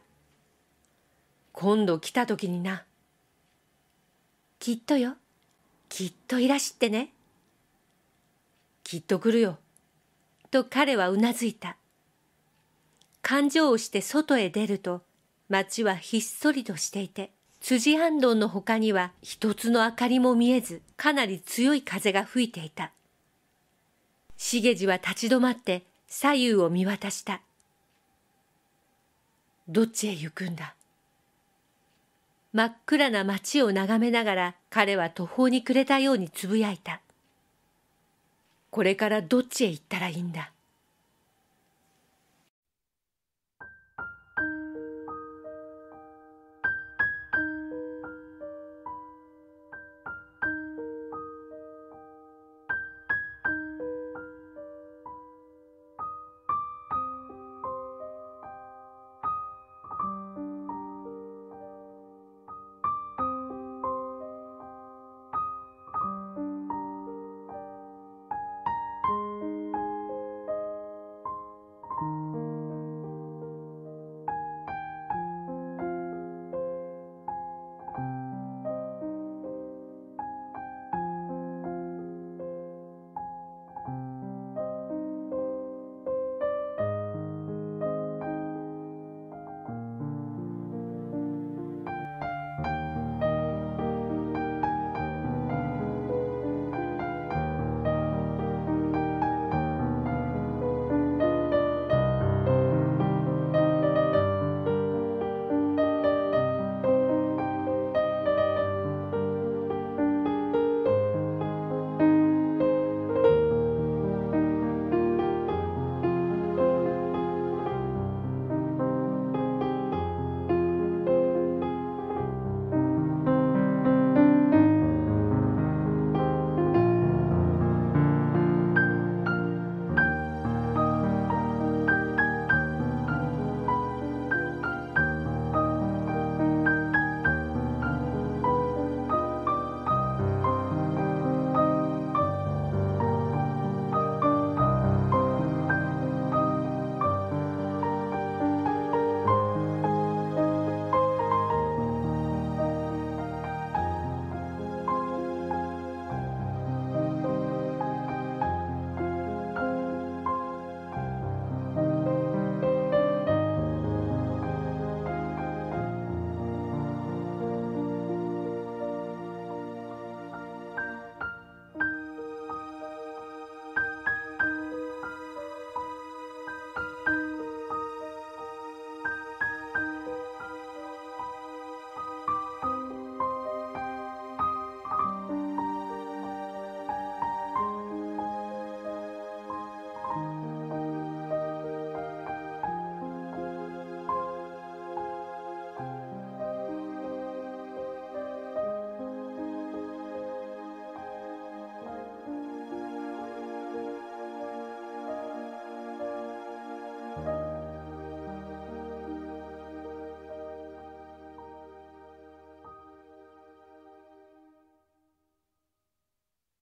A: 今度来た時にな。きっとよ。きっといらしってね。きっと来るよ。と彼はうなずいた。勘定をして外へ出ると、町はひっそりとしていて、辻安藤の他には一つの明かりも見えず、かなり強い風が吹いていた。げじは立ち止まって左右を見渡した。どっちへ行くんだ真っ暗な街を眺めながら彼は途方に暮れたようにつぶやいた。これからどっちへ行ったらいいんだ。